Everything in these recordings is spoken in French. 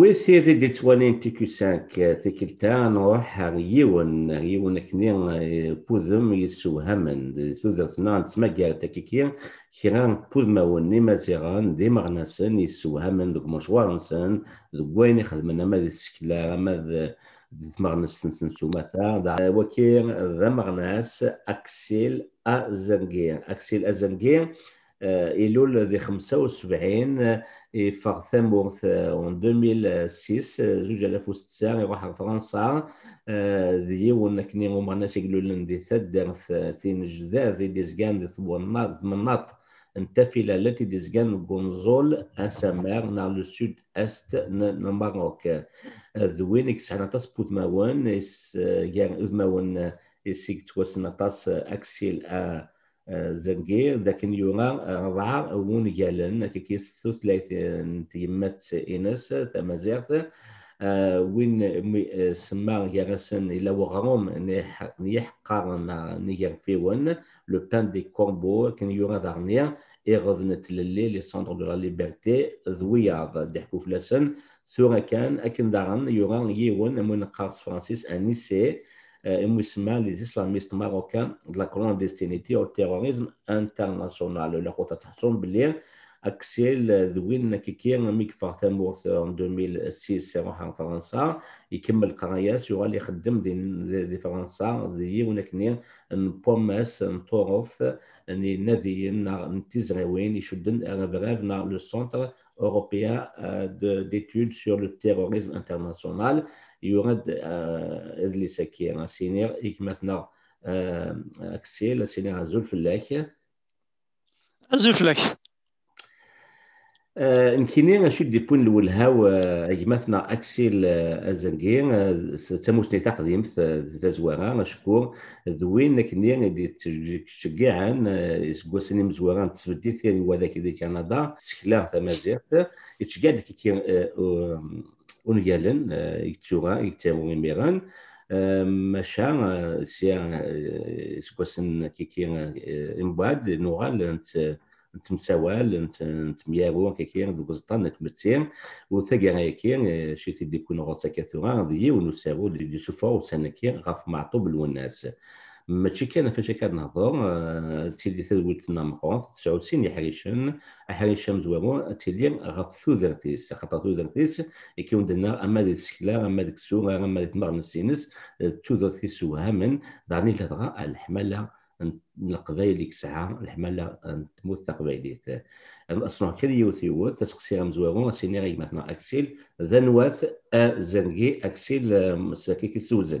وي وسيري دي توانين تي كو سانك تكلتا نروح ار يون يون كني بوذم سنان تسمى نتمكر تاكيكيا كيران بوذماون وني مازيغان دي مغنسن يسوهمن دوك مشوار نسن دوك وين يخدمنا ما السكلا ما تمغنس سماتا وكي ذا مغناس اكسيل ازنجير اكسيل ازنجير إلول ذي خمسة وسبعين et ثمورث en 2006 زوج الاف وستة يروح لفرنسا ديون كني غمرنا سيقلوا لنا دي ثدرث ثين ذي دي ذي دي ثبونار مناط التافلة التي ديزغان غونزول أسامار نار لو سود أست الماروك ذوين يكسحنا تاس بوت ماون اس يان إذ ماون يسيك توسنا تاس أكسيل زنقير لكن يورا ربعة أون جالن كيس ثلاث يمت إنس تمازيغت آه، وين سما يرسن إلى وغرام يحقرنا نيجر فيون لو بان دي كوربو كان يوغا دارنيا إغذنة للي لي سونتر دو لا ليبرتي ذوياض ضحكو فلاسن ثورا كان أكن دارن يوغا يون من قارس فرانسيس أنيسي et euh, musulmans, les islamistes marocains de la colonne destinée au terrorisme international. La rotation bilière Axel Dwin Kiki en Mick Fartemworth en 2006 c'est-à-dire en France et Kimmel Karaya sur les Khaddim de France, une promesse, un pommes, un torof, un Nadien, un Tizrewin, et Shudden le Centre européen euh, d'études sur le terrorisme international. يورد ادلسكي آه، راه سينير آه، اكسي اكسيل سينير زول فلاك ازول فلاك آه، أن نشد دي بوين هاو جماثنا اكسيل الزنقي تموسني تقديم تزوارا نشكور ذوين كني دي تشجيعان سنين مزواران تسبدي ثاني وذاك دي كندا سكلا تمازيغت يتشقاد كي ungalen yettuɣa yettawi imiren maca sya seg wassen انت imbeɛd nuɣal نتمساوال نتميارو كيكي دو بزطان نتمتي وثاقي غيكي شي تيدي كون غوصا كاثورا ذي ونساو دي سوفا وسانكي غاف معطوب الوناس ماشي كان فاش كنهضر آه، تيلي لنا مخوف 99 يحريشن احريشن زوامون تيلي غف تودرتيس خاطر تودرتيس يكون درنا اما ديك السكلا اما ديك السوغ اما ديك المغنى السينس آه، تودرتيس وهمن دارني الهضره القبائل اللي كسعها الحماله تموت تقبيليت الأصنع كان يوث يوث تسقسي غام مزوارون سيني غي مثلا أكسيل ذنوث زنقي أكسيل آه، مساكي كسوزن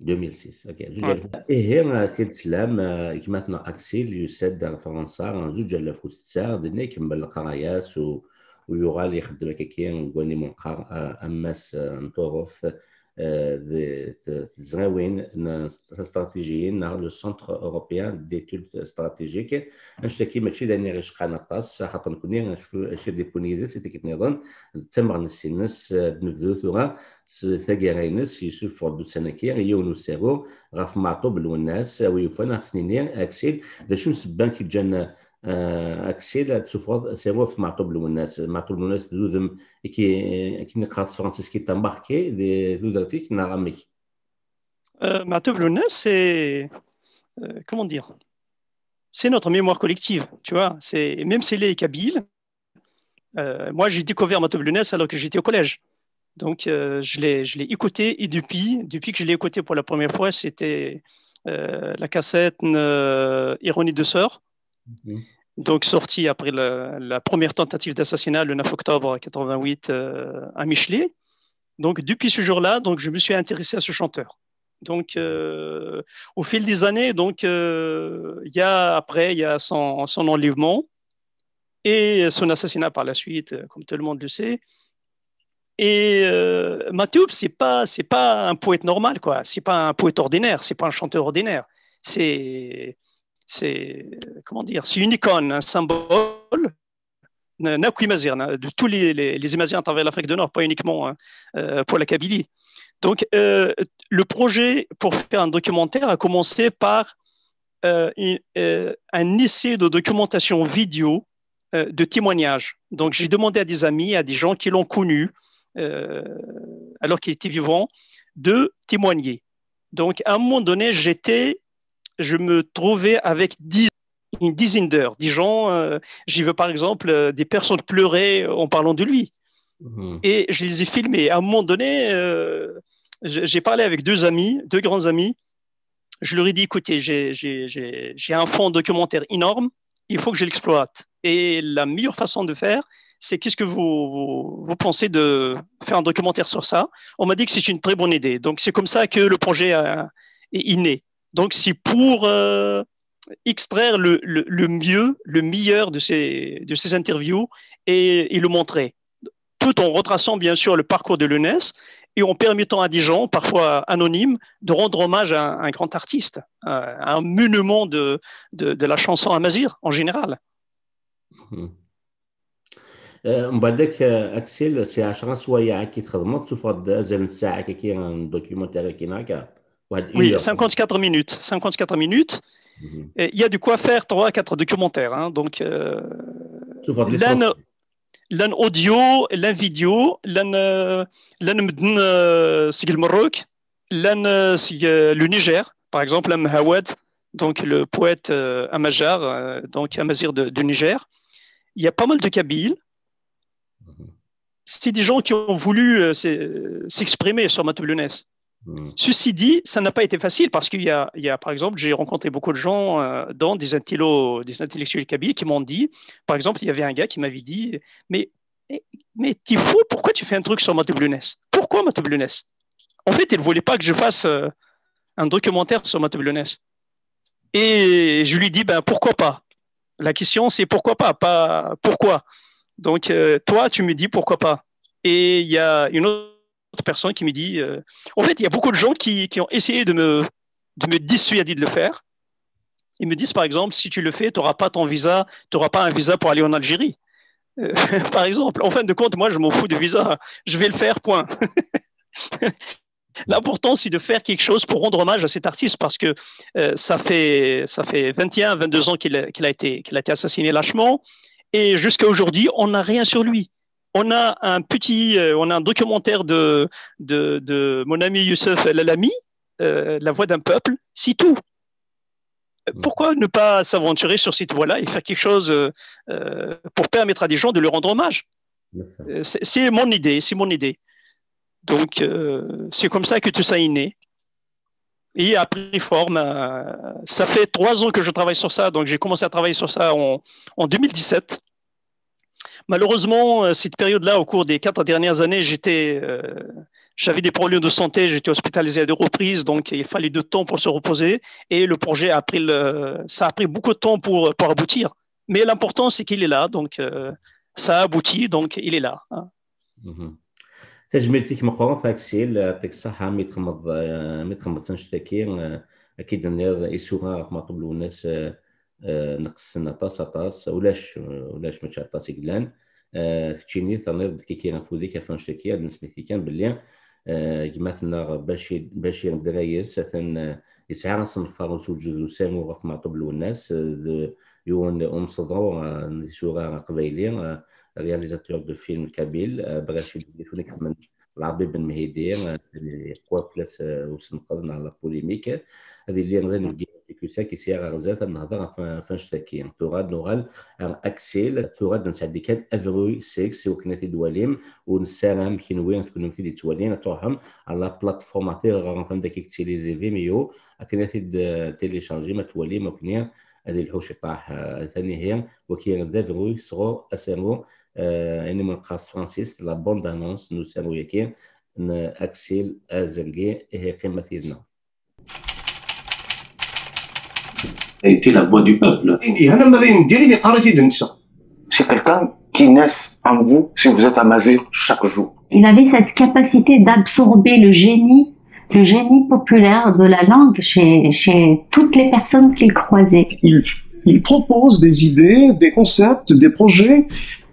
2006 اوكي زوج ايه كنتسلم كما تنا اكسيل يسد فرنسا زوج 2006 دنا يكمل القرايات ويغال يخدم هكاكيا واني اماس نطوغوف تزغاوين استراتيجيين نهار لو سونتر اوروبيان ديتود استراتيجيك نشتكي ماشي داني غير شقان الطاس خاطر نكوني نشوف شي ديبوني ديال سيتي كيف نظن تمر نسينس بنفذو ثورا ثاقي غينس يوسف ربو تسانكي يونو سيرو غاف معطوب الناس ويوفانا في سنينير اكسيل ذا شو سبان كي جانا هادشي تشوفوا C'est notre mémoire collective, tu vois. même si les euh, moi j'ai découvert ma Blounès alors que j'étais au collège. Donc euh, je l'ai écouté et depuis depuis que je l'ai écouté pour la première fois, c'était euh, la cassette Ironie de sœur. Mm-hmm donc sorti après la, première tentative d'assassinat le 9 octobre 88 euh, à Michelet. Donc depuis ce jour-là, donc je me suis intéressé à ce chanteur. Donc euh, au fil des années, donc euh, il y a après il y a son, enlèvement et son assassinat par la suite, comme tout le monde le sait. Et Mathieu, c'est pas c'est pas un poète normal quoi, c'est pas un poète ordinaire, c'est pas un chanteur ordinaire, c'est c'est comment dire, c'est une icône, un symbole. Hein, de tous les, les, à travers l'Afrique du Nord, pas uniquement hein, euh, pour la Kabylie. Donc, euh, le projet pour faire un documentaire a commencé par euh, un essai de documentation vidéo de témoignages. Donc, j'ai demandé à des amis, à des gens qui l'ont connu alors qu'il était vivant, de témoigner. Donc, à un moment donné, j'étais je me trouvais avec dix, une dizaine d'heures. Dix gens, euh, j'y veux par exemple euh, des personnes pleurer en parlant de lui. Mhm. Et je les ai filmés. À un moment donné, euh, j'ai parlé avec deux amis, deux grands amis. Je leur ai dit, écoutez, j'ai un fonds documentaire énorme, il faut que je l'exploite. Et la meilleure façon de faire, c'est qu'est-ce que vous, pensez de faire un documentaire sur ça On m'a dit que c'est une très bonne idée. Donc c'est comme ça que le projet est inné. Donc, c'est pour euh, extraire le, mieux, le meilleur de ces, interviews et, le montrer, tout en retraçant bien sûr le parcours de l'UNES et en permettant à des gens, parfois anonymes, de rendre hommage à un, grand artiste, à un monument de, la chanson amazir en général. Mhm. Euh, euh, oui, 54 minutes. 54 minutes. Mhm. Il y a du quoi faire 3 4 documentaires. Hein, donc, euh, l'un audio, l'un vidéo, l'un euh, euh, Sigil Maroc, l'un euh, le Niger, par exemple, l'un Hawad, donc le poète euh, Amajar, donc Amazir du Niger. Il y a pas mal de Kabyles. Mhm. C'est des gens qui ont voulu s'exprimer sur Matoulounès. Hmm. Ceci dit, ça n'a pas été facile parce qu'il y, a, par exemple, j'ai rencontré beaucoup de gens, euh, dans des, des intellectuels kabyles, qui m'ont dit, par exemple, il y avait un gars qui m'avait dit Mais, mais, pourquoi tu fais un truc sur Matoblunes Pourquoi Matoblunes En fait, il ne voulait pas que je fasse euh, un documentaire sur Matoblunes. Et je lui dis Ben pourquoi pas La question, c'est pourquoi pas, pas pourquoi. Donc, euh, toi, tu me dis pourquoi pas. Et il y a une autre personne qui me dit. Euh, en fait, il y a beaucoup de gens qui, qui ont essayé de me, de me dissuader de le faire. Ils me disent, par exemple, si tu le fais, tu n'auras pas ton visa, tu n'auras pas un visa pour aller en Algérie. Euh, par exemple, en fin de compte, moi, je m'en fous de visa. Je vais le faire, point. L'important, c'est de faire quelque chose pour rendre hommage à cet artiste parce que euh, ça, fait, ça fait 21, 22 ans qu'il a, été, qu'il a été assassiné lâchement. Et jusqu'à aujourd'hui, on n'a rien sur lui on a un petit, euh, on a un documentaire de, de, mon ami Youssef El Alami, euh, « La voix d'un peuple, c'est tout. Mm. Pourquoi ne pas s'aventurer sur cette voie-là et faire quelque chose euh, pour permettre à des gens de le rendre hommage C'est mon idée, c'est mon idée. Donc, c'est comme ça que tout ça est né. Et a pris forme. ça fait trois ans que je travaille sur ça, donc j'ai commencé à travailler sur ça en 2017. Malheureusement, euh, cette période-là, au cours des quatre dernières années, j'étais, euh, j'avais des problèmes de santé, j'étais hospitalisé à deux reprises, donc il fallait du temps pour se reposer. Et le projet a pris, ça a pris beaucoup de temps pour, pour aboutir. Mais l'important, c'est qu'il est là, donc euh, ça a abouti, donc il est là. Hein. Mhm. آه، نقصنا طاسة طاس ولاش ولاش ما تعطاتي قلان آه، كتشيني تنيض كي كينا فودي كافان شكيا بالنسبه لي كان بلي كما آه، ثنا باش باش درايس ثن يسعى نصنفر وسوجد وسامو غف معطوب الناس يون ام صدرو سوغا قبيلي رياليزاتور دو فيلم كابيل بغاش يدير هناك العبيد بن مهيدي قوافلس آه، وسنقذنا على بوليميك هذه اللي غادي نلقى كو كي سيغ غزات نهضر فنشتكي ثغاد يعني نغال ان اكسيل ثغاد نسعدي كان افرو وكنا في دواليم ونسالم كي نوين في توالين توهم على بلاتفورم تي غنفهم داكيك تيلي دي فيميو تيلي تيليشارجي ما ما وكنيا هذه الحوش طاح آه، ثاني هي وكي غدا فيروس غو اسامو علم القاس فرانسيس لا بوند انونس نساوي كي اكسيل ازنغي هي قمه ثيرنا ايتي لا qui naît en vous si vous êtes à chaque jour. Il avait cette capacité d'absorber le génie le génie populaire de la langue chez, chez toutes les personnes qu'il croisait. il, propose des idées, des concepts, des projets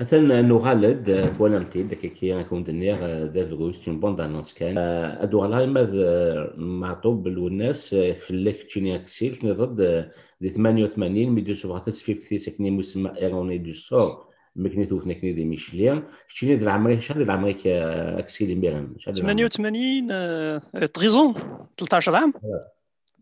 مثلا انه غالد آه، داك كي انا كون دنيغ آه، ذا فيروس اون بوند انونس كان ادو الهايمر معطوب بالناس آه، في الليك تشيني اكسيل ضد دي 88 ميديو سوفغات تسفيف سكني مسمى ايروني دو سور مكني توفنا كني دي ميشليا تشيني ذا العمري شحال ذا العمري كأكسيل ميرن 88 تريزون 13 عام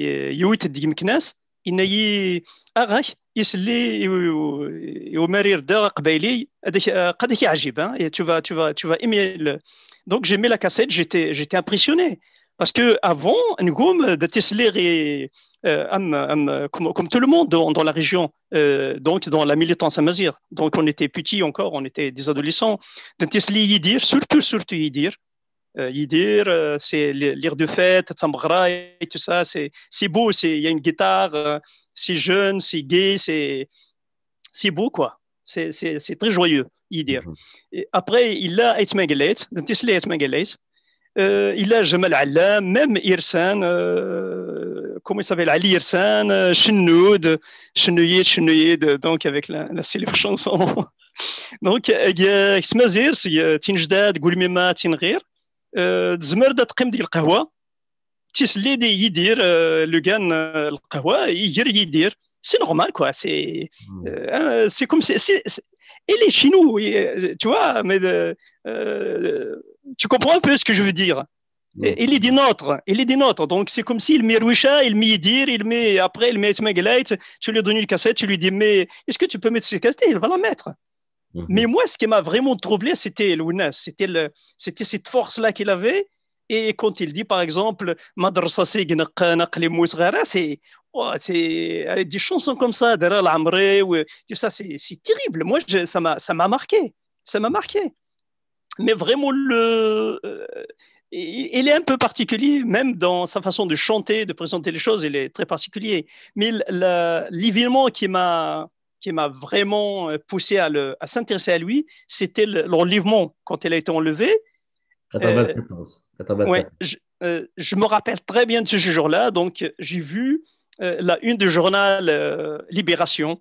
يويت مكناس tu vas tu vas tu vas aimer donc j'ai la cassette j'étais j'étais impressionné parce que avant Ngoum de euh, comme, comme tout le monde dans, la région euh, donc dans la militance amazir donc on était petits encore on était des adolescents de sur surtout Yidir, euh, euh, c'est l'air de fête, et tout ça, c'est beau, il y a une guitare, euh, c'est jeune, c'est gay, c'est beau, quoi. C'est très joyeux, Yidir. Mhm. après, il a Etmengelet, Tisli Etmengelet, il a Jamal Allah, même Irsan, comment il s'appelle, Ali Irsan, Chinoud, Chinouyid, Chinouyid, donc avec la, la célèbre chanson. donc, il y a Xmazir, il y a Tinjdad, Goulmima, Tinrir. Euh, euh, euh, c'est normal quoi c'est hmm. hein, comme دي يدير لو كان tu vois, mais tu comprends un peu ce que je veux dire. Il hmm. est des nôtres, il est des nôtres. Donc c'est comme s'il met Roucha, il met Yedir, il met après il met Smeglite, tu lui donné une cassette, tu lui dis mais est-ce que tu peux mettre cette cassette Il va la mettre. Mhm. Mais moi, ce qui m'a vraiment troublé, c'était Lounas, c'était cette force-là qu'il avait. Et quand il dit, par exemple, Madrasa c'est oh, euh, des chansons comme ça, derrière l'Amré, ça, c'est terrible. Moi, ça m'a marqué. Ça m'a marqué. Mais vraiment, le, euh, il est un peu particulier, même dans sa façon de chanter, de présenter les choses, il est très particulier. Mais l'événement qui m'a qui m'a vraiment euh, poussé à, à s'intéresser à lui, c'était l'enlèvement quand il a été enlevé. Euh, euh, je, me rappelle très bien de ce jour-là. Donc, j'ai vu la une du journal Libération,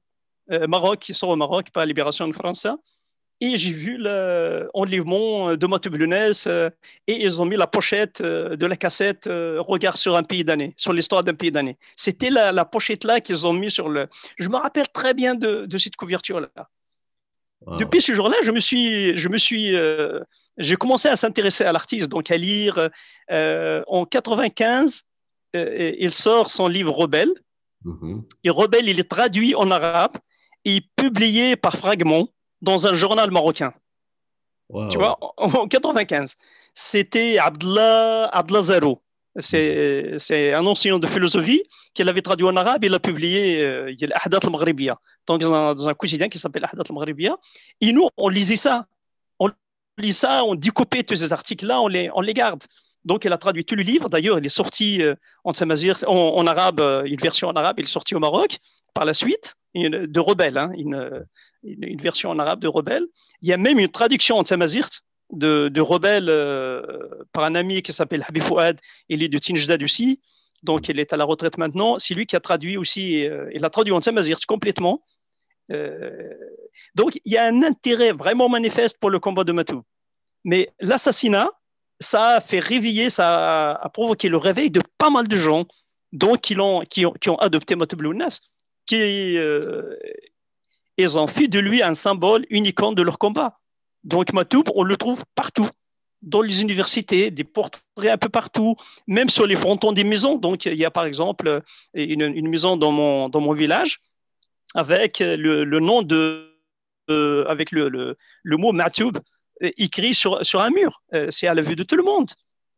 Maroc qui sort au Maroc, pas Libération france France. Et j'ai vu l'enlèvement euh, de moto euh, et ils ont mis la pochette euh, de la cassette euh, Regard sur un pays d'année, sur l'histoire d'un pays d'année. C'était la, la pochette-là qu'ils ont mis sur le. Je me rappelle très bien de, de cette couverture-là. Ah. Depuis ce jour-là, je me suis. Je me suis j'ai commencé à s'intéresser à l'artiste, donc à lire. en 95, il sort son livre Rebelle. Mhm. Et Rebelle, il est traduit en arabe et publié par fragments dans un journal marocain. Tu vois, en 95. C'était Abdallah, Abdallah C'est un enseignant de philosophie qui l'avait traduit en arabe et l'a publié euh, al donc dans un, dans un quotidien qui s'appelle Ahdat al-Maghribiya. Et nous, on lisait ça. On lisait ça, on découpait tous ces articles-là, on les, on les garde. Donc, elle a traduit tout le livre. D'ailleurs, il est sorti euh, en, en, en, arabe, euh, une version en arabe, il est sorti au Maroc par la suite, de rebelles hein, euh, une, version en arabe de rebelles Il y a même une traduction en Samazirt de, rebelles par un ami qui s'appelle Habib Fouad. Il est de Tinjdad aussi. Donc, il est à la retraite maintenant. C'est lui qui a traduit aussi, il a traduit en Tamazight complètement. donc, il y a un intérêt vraiment manifeste pour le combat de Matou. Mais l'assassinat, ça a fait réveiller, ça a, provoqué le réveil de pas mal de gens, donc qui, ont, qui ont adopté qui euh, ils ont fait de lui un symbole, une de leur combat. Donc Matoub, on le trouve partout, dans les universités, des portraits un peu partout, même sur les frontons des maisons. Donc il y a par exemple euh, une, une maison dans mon, dans mon village avec euh, le, nom de, avec le, le, le mot Matoub euh, écrit sur, un mur. Euh, c'est à la vue de tout le monde.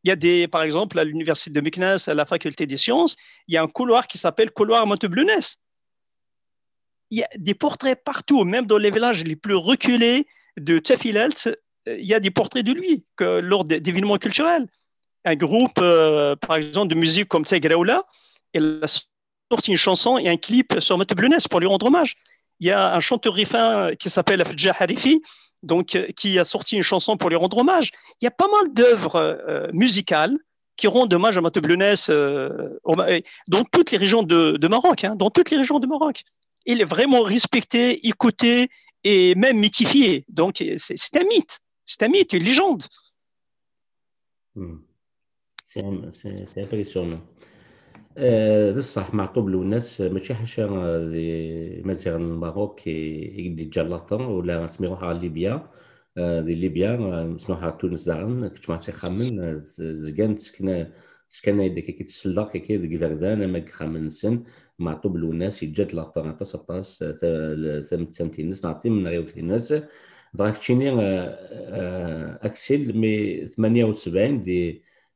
Il y a des, par exemple, à l'université de Meknès, à la faculté des sciences, il y a un couloir qui s'appelle couloir Montebleunès. Il y a des portraits partout, même dans les villages les plus reculés de Tafilalt. Euh, il y a des portraits de lui que, lors d'événements culturels. Un groupe, par exemple, de musique comme Raoula, il a sorti une chanson et un clip sur Montebleunès pour lui rendre hommage. Il y a un chanteur rifin qui s'appelle Fadja Harifi donc, euh, qui a sorti une chanson pour lui rendre hommage. Il y a pas mal d'œuvres euh, euh, musicales qui rendent hommage à Matteo Blunès dans toutes les régions de, Maroc, hein, dans toutes les régions de Maroc. Il est vraiment respecté, écouté et même mythifié. Donc, c'est un mythe, c'est un mythe, une légende. Hmm. C'est impressionnant. آه، بصح مع طوب الناس ماشي حاجه مثلا الماروك آه، يدي جلاطن ولا نسمي ليبيا آه، دي ليبيا نسمي تونس زعما كنت ما تيخمن زكان سكنا سكنا يدك كي تسلا كي ديك فردان ما كخمن سن مع طوب الناس يجد لا عطاس عطاس ثم تسمتي الناس نعطي من غير الناس دراك تشيني اكسل مي 78 دي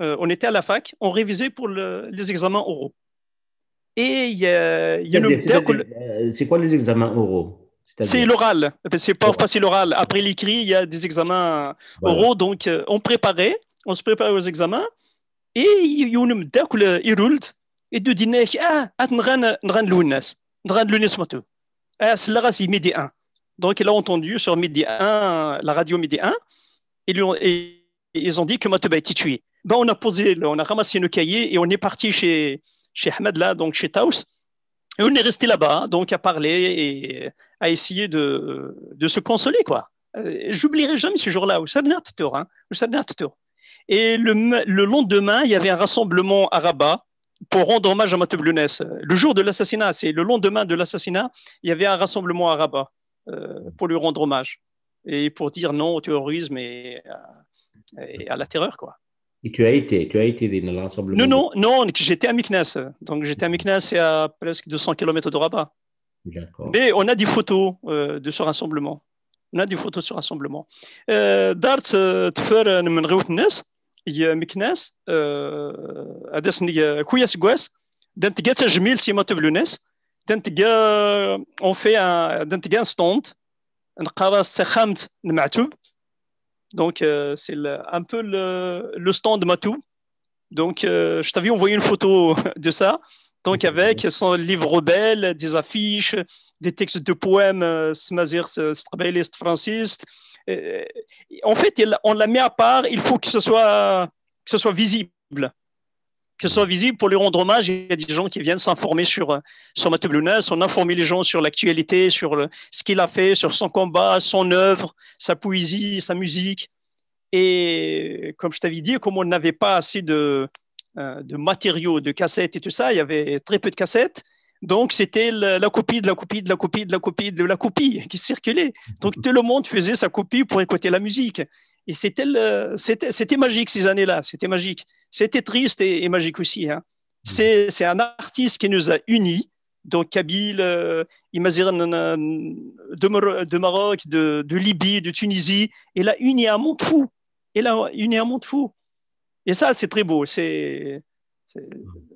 Euh, on était à la fac, on révisait pour le, les examens oraux. Et il y a, y euh, C'est quoi les examens oraux C'est l'oral. Euh, c'est pas passer l'oral. Après l'écrit, il y a des examens oraux. Donc, on préparait, on se préparait aux examens. Et il y a une il roule. Et de dîner, ah, ah nran l'unas. Nran l'unas matou. Ah, c'est race, c'est midi 1. Donc, il a entendu sur midi 1, la radio midi 1. Et, ils ont dit que Matoba a été tué. Ben, on a posé, on a ramassé nos cahiers et on est parti chez, chez Ahmed, là, donc chez Taous. Et on est resté là-bas, donc à parler et à essayer de, se consoler, quoi. Euh, j'oublierai jamais ce jour-là, au sadnat hein, et le, lendemain, il y avait un rassemblement à Rabat pour rendre hommage à Mathieu Lounès. Le jour de l'assassinat, c'est le lendemain de l'assassinat, il y avait un rassemblement à Rabat euh, pour lui rendre hommage et pour dire non au terrorisme et à la terreur. Quoi. Et tu as été, tu as été dans l'ensemble Non, non, non, j'étais à Meknes. Donc j'étais à Meknes et à presque 200 km de Rabat. Mais on a des photos euh, de ce rassemblement. On a des photos de ce rassemblement. D'art, tu fais un mengreutnes, a Meknes, à euh, des niveaux, couilles gouesses, dans tes gâteaux, je mets le cimet de l'unes, euh, on fait un, dans tes a stand, un carrosse, c'est chamte, donc, euh, c'est un peu le, stand de Matou. Donc, euh, je t'avais envoyé une photo de ça. Donc, avec son livre rebelle, des affiches, des textes de poèmes, euh, Smazir, Strabalist, Francis. En fait, on la met à part. Il faut que ce soit visible que ce soit visible pour lui rendre hommage. Il y a des gens qui viennent s'informer sur, euh, sur Mathieu On informe les gens sur l'actualité, sur euh, ce qu'il a fait, sur son combat, son œuvre, sa poésie, sa musique. Et euh, comme je t'avais dit, comme on n'avait pas assez de, matériaux, de cassettes et tout ça, il y avait très peu de cassettes. Donc, c'était la, copie de la copie de la copie de la copie de la copie qui circulait. Donc, tout le monde faisait sa copie pour écouter la musique. Et c'était, c'était magique ces années-là, c'était magique. C'était triste et, magique aussi. Hein. Hmm. C'est, un artiste qui nous a unis, donc Kabil, euh, il euh, de, de, Maroc, de, Libye, de Tunisie. Il a uni un monde fou. Il a uni un monde fou. Et ça, c'est très beau. C'est,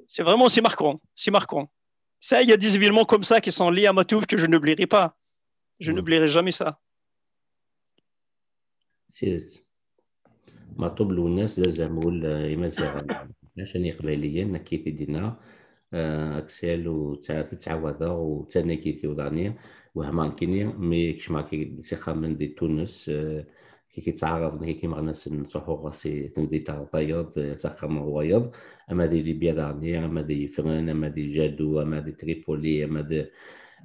c'est, vraiment, c'est marquant. C'est marquant. Ça, il y a des événements comme ça qui sont liés à Matoub que je n'oublierai pas. Je hmm. n'oublierai jamais ça. ما طبلوا الناس لازموا يمازع عشان انا كيف دينا آه، اكسيل وتعرف تعوضا وتانا كيفي وضعني وهما كيني مي كشما كي من دي تونس آه، كي كيتعرض كي كيما الناس نصحو غاسي تمدي تاع الطياض آه، تخم اما دي ليبيا دارني اما دي فرن اما دي جادو اما دي تريبولي اما دي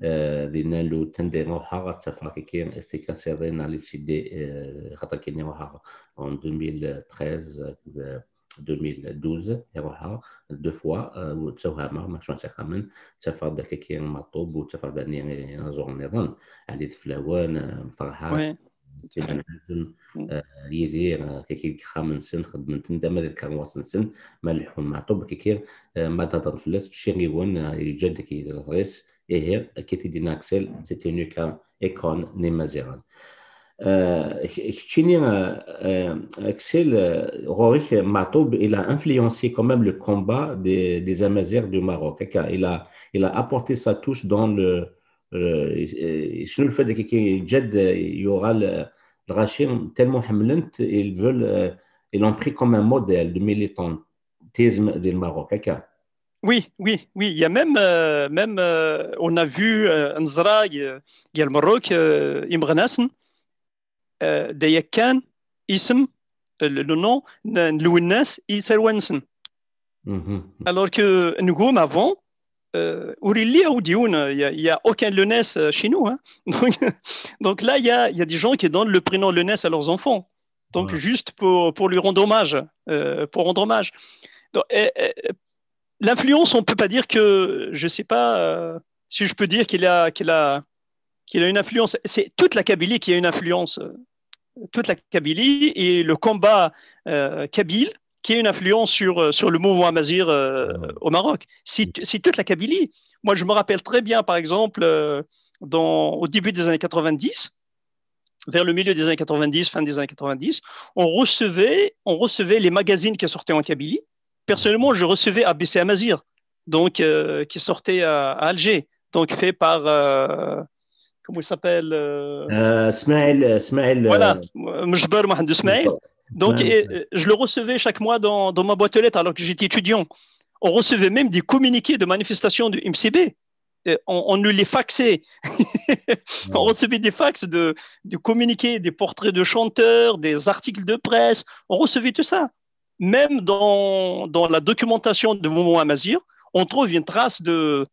كاين افيكاسي رينا لي efficacer na l'ICD khatakinyo hara en 2013 2012 يروحها دو فوا تسوهمة ما كنتش نتخمن تفرد هكا كي مطلوب وتفرد اني نزور النظام عندي فلاوان فرحات سيدنا حسن يدير كي خامن سن خدمت انت ما ذكر واصل سن ملح ومعطوب كي ما تهضر فلاس تشيري وان يجد كي غيس hier, كيتيدي ناكسل تيتيني c'était ايكون ني مازيران Chini äh, äh, Axel äh, Rorik Matoub, il a influencé quand même le combat des, des du Maroc. Hein, il a, il a apporté sa touche dans le. Euh, sur le fait que Jed, il y aura le tellement Hamlin, ils veulent. Euh, l'ont pris comme un modèle de militantisme du Maroc. Hein, oui, oui, oui. Il y a même, euh, même euh, on a vu euh, Nzra, mhm. il y a le Maroc, Ism, le nom, Alors que nous, avant, il n'y a aucun Lunes chez nous. Hein. Donc, là, il y, a, il y a des gens qui donnent le prénom Lunes à leurs enfants. Donc juste pour, pour lui rendre hommage, pour rendre hommage. L'influence, on peut pas dire que, je sais pas euh, si je peux dire qu'il a, a, qu'il a une influence. C'est toute la Kabylie qui a une influence. Euh, toute la Kabylie et le combat euh, kabyle qui a une influence sur, sur le mouvement amazir au Maroc. C'est toute la Kabylie. Moi, je me rappelle très bien, par exemple, dans, au début des années 90, vers le milieu des années 90, fin des années 90, on recevait, on recevait les magazines qui sortaient en Kabylie personnellement, je recevais ABC Amazir, donc, euh, qui sortait à, Alger, donc fait par. Euh, comment il s'appelle euh... euh voilà, Mjbar Mohamed Smail. Donc, je le recevais chaque mois dans, ma boîte aux lettres alors que j'étais étudiant. On recevait même des communiqués de manifestation du MCB. on, on nous les faxait. on recevait des fax de, de communiqués, des portraits de chanteurs, des articles de presse. On recevait tout ça même dans, la documentation du mouvement Amazir, on trouve une trace de,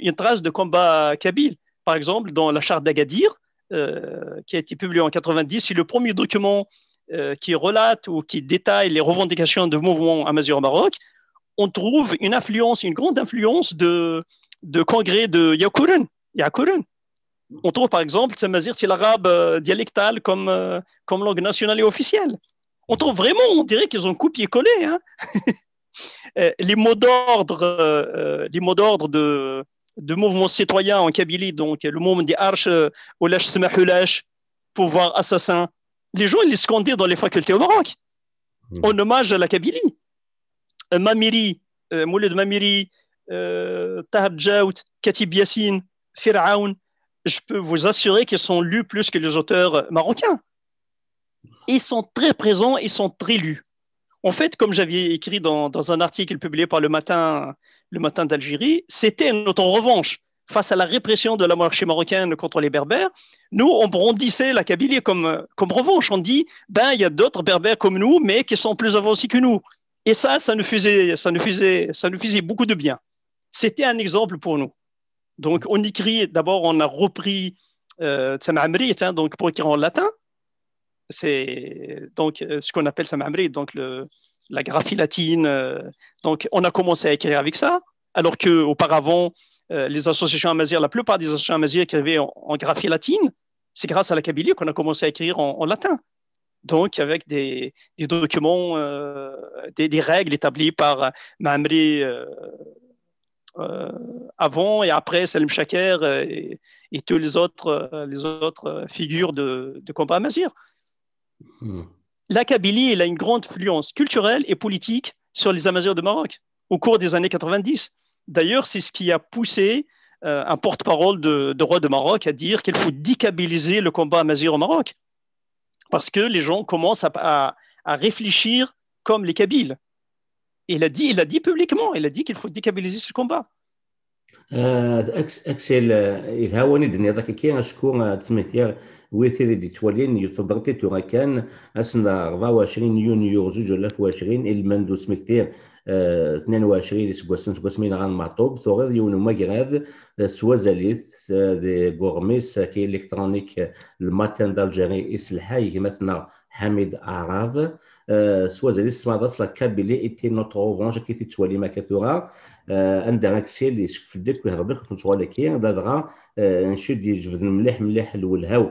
une trace de combat kabyle. Par exemple, dans la charte d'Agadir, euh, qui a été publiée en 90, c'est le premier document euh, qui relate ou qui détaille les revendications du mouvement Amazir au Maroc. On trouve une influence, une grande influence de, de congrès de Yakurun. On trouve par exemple c'est l'arabe euh, dialectal comme langue nationale et officielle on trouve vraiment, on dirait qu'ils ont copié-collé. Hein. Euh, les mots d'ordre, euh, les mots d'ordre de, mouvements en Kabylie, donc le mouvement des Arches, Olash euh, Semahulash, pouvoir assassin, les gens ils les scandaient dans les facultés au Maroc, mmh. en hommage à la Kabylie. Mamiri, Mouloud Mouled Mamiri, Tahab Jaout, Katib Yassine, Firaoun, je peux vous assurer qu'ils sont lus plus que les auteurs marocains. Ils sont très présents, ils sont très lus. En fait, comme j'avais écrit dans, un article publié par le matin, le matin d'Algérie, c'était notre revanche face à la répression de la monarchie marocaine contre les Berbères. Nous, on brandissait la Kabylie comme, comme revanche. On dit, ben, il y a d'autres Berbères comme nous, mais qui sont plus avancés que nous. Et ça, ça nous faisait, ça nous faisait, ça nous faisait beaucoup de bien. C'était un exemple pour nous. Donc, on écrit, d'abord, on a repris euh, hein, donc pour écrire en latin, c'est donc euh, ce qu'on appelle Samamri, donc la graphie latine. Euh, donc, on a commencé à écrire avec ça, alors qu'auparavant, euh, les associations amazighes, la plupart des associations amazighes écrivaient en, graphie latine. C'est grâce à la Kabylie qu'on a commencé à écrire en, latin. Donc, avec des, documents, des, règles établies par Mahamri avant et après Salim Shaker et, toutes les autres, les autres figures de, de combat amazigh. La Kabylie, a une grande influence culturelle et politique sur les Amazighs de Maroc au cours des années 90. D'ailleurs, c'est ce qui a poussé un porte-parole de, roi de Maroc à dire qu'il faut décabiliser le combat Amazigh au Maroc parce que les gens commencent à, réfléchir comme les Kabyles. il a dit, il a dit publiquement, il a dit qu'il faut décabiliser ce combat. ويثير دي توالين يتضغطي تورا كان اسنا 24 يونيو زوج ولا 20 المندو سمكتير آه 22 اسبوع سنت قسمين غان معطوب ثوغيض يونيو مكغاد آه، سوازاليت آه، دي غورميس آه، كي الكترونيك الماتان دالجيري اس الحي مثلا حميد عراف سوازالي سمادا سلا كابيلي اتي نوتر اوفونج كي تتوالي ما كثورا ان داكسي اللي يسك في الدك ويهضر بك في الشغل كي دادغا نشد يجبد مليح مليح الولهاو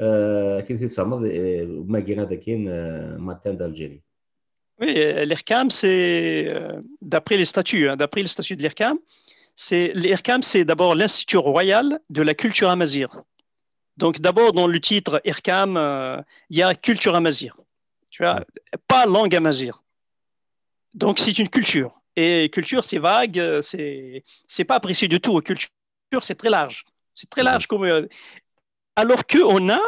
Euh, euh, euh, d'Algérie. Oui, l'IRCAM, c'est, d'après les statuts, hein, d'après le statut de l'IRCAM, c'est, l'IRCAM, c'est d'abord l'Institut royal de la culture amazigh. Donc, d'abord, dans le titre IRCAM, il y a culture amazigh. Tu vois, pas langue amazigh. Donc, c'est une culture. Et culture, c'est vague, c'est, c'est pas apprécié du tout. Culture, c'est très large. C'est très mhm. large. Comme, alors qu'on a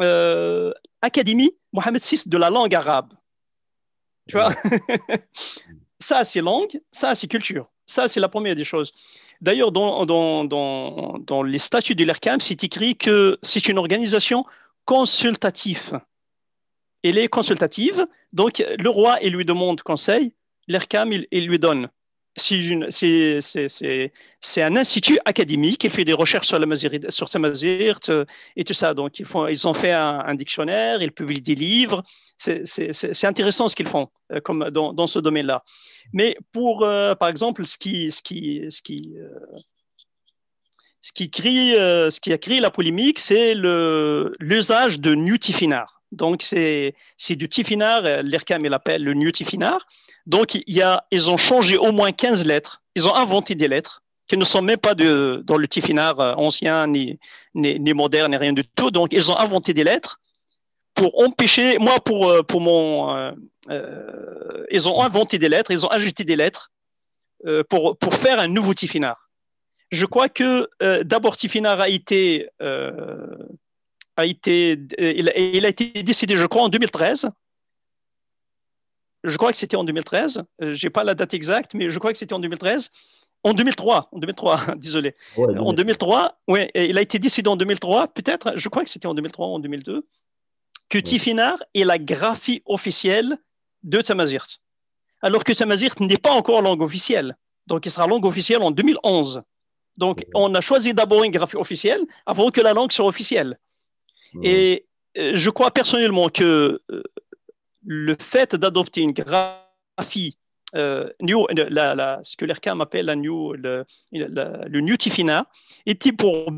euh, Académie Mohamed VI de la langue arabe. Tu vois Ça, c'est langue, ça, c'est culture. Ça, c'est la première des choses. D'ailleurs, dans, les statuts de l'ERCAM, c'est écrit que c'est une organisation consultative. Elle est consultative, donc le roi, il lui demande conseil, l'ERCAM, il lui donne c'est un institut académique il fait des recherches sur la Mazirt, et tout ça. Donc, ils, ont fait un, dictionnaire, ils publient des livres. C'est intéressant ce qu'ils font euh, comme dans, ce domaine-là. Mais pour, euh, par exemple, ce qui, ce qui, ce qui, euh, ce, a créé la polémique, c'est l'usage de nutifinar. Donc, c'est du Tifinar, l'ERCAM l'appelle le nutifinar. Donc, il y a, ils ont changé au moins 15 lettres. Ils ont inventé des lettres qui ne sont même pas dans le tiffinard euh, ancien, ni, ni, moderne, ni rien du tout. Donc, ils ont inventé des lettres pour empêcher. Moi, pour, euh, pour mon. Euh, ils ont inventé des lettres, ils ont ajouté des lettres pour, faire un nouveau Tifinagh. Je crois que d'abord, Tifinagh a été. a été il, a été décidé, je crois, en 2013 je crois que c'était en 2013, je n'ai pas la date exacte, mais je crois que c'était en 2013. En 2003, en 2003, désolé. en 2003, ouais, il a été décidé en 2003, peut-être, je crois que c'était en 2003 ou en 2002, que ouais. est la graphie officielle de Tamazirt. Alors que Tamazirt n'est pas encore langue officielle. Donc, il sera langue officielle en 2011. Donc, on a choisi d'abord une graphie officielle avant que la langue soit officielle. Et je crois personnellement que le fait d'adopter une graphie euh, new, euh, la, ce que l'ERCAM appelle la new, le, new Tifina, était pour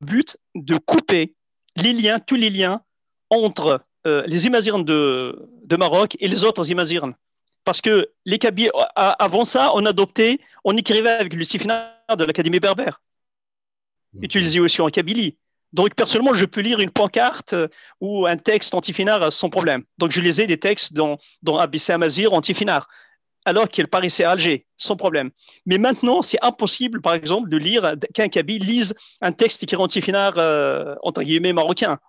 but de couper les liens, tous les liens entre euh, les imazirnes de, Maroc et les autres imazirnes. Parce que les Kabyles, avant ça, on adoptait, on écrivait avec le Tifina de l'Académie berbère, utilisé aussi en Kabylie. Donc, personnellement, je peux lire une pancarte euh, ou un texte antifinard sans problème. Donc, je lisais des textes dans, dans Amazir antifinard, alors qu'elle paraissait à Alger, sans problème. Mais maintenant, c'est impossible, par exemple, de lire qu'un Kabyle lise un texte qui est antifinard, euh, entre guillemets, marocain,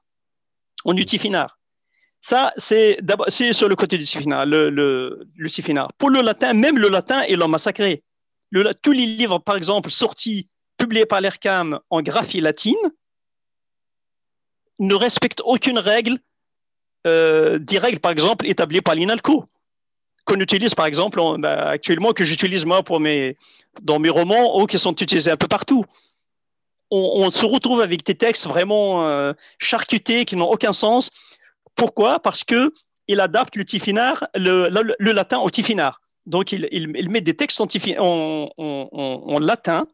en utifinard. Ça, c'est sur le côté du sifinard, le, le, Pour le latin, même le latin est l'homme massacré. tous les livres, par exemple, sortis, publiés par l'ERCAM en graphie latine, ne respectent aucune règle, euh, des règles par exemple établies par l'INALCO, qu'on utilise par exemple bah, actuellement, que j'utilise moi pour mes, dans mes romans ou qui sont utilisés un peu partout. On, se retrouve avec des textes vraiment euh, charcutés qui n'ont aucun sens. Pourquoi Parce que il adapte le, le, latin au tifinard. Donc il, met des textes en, latin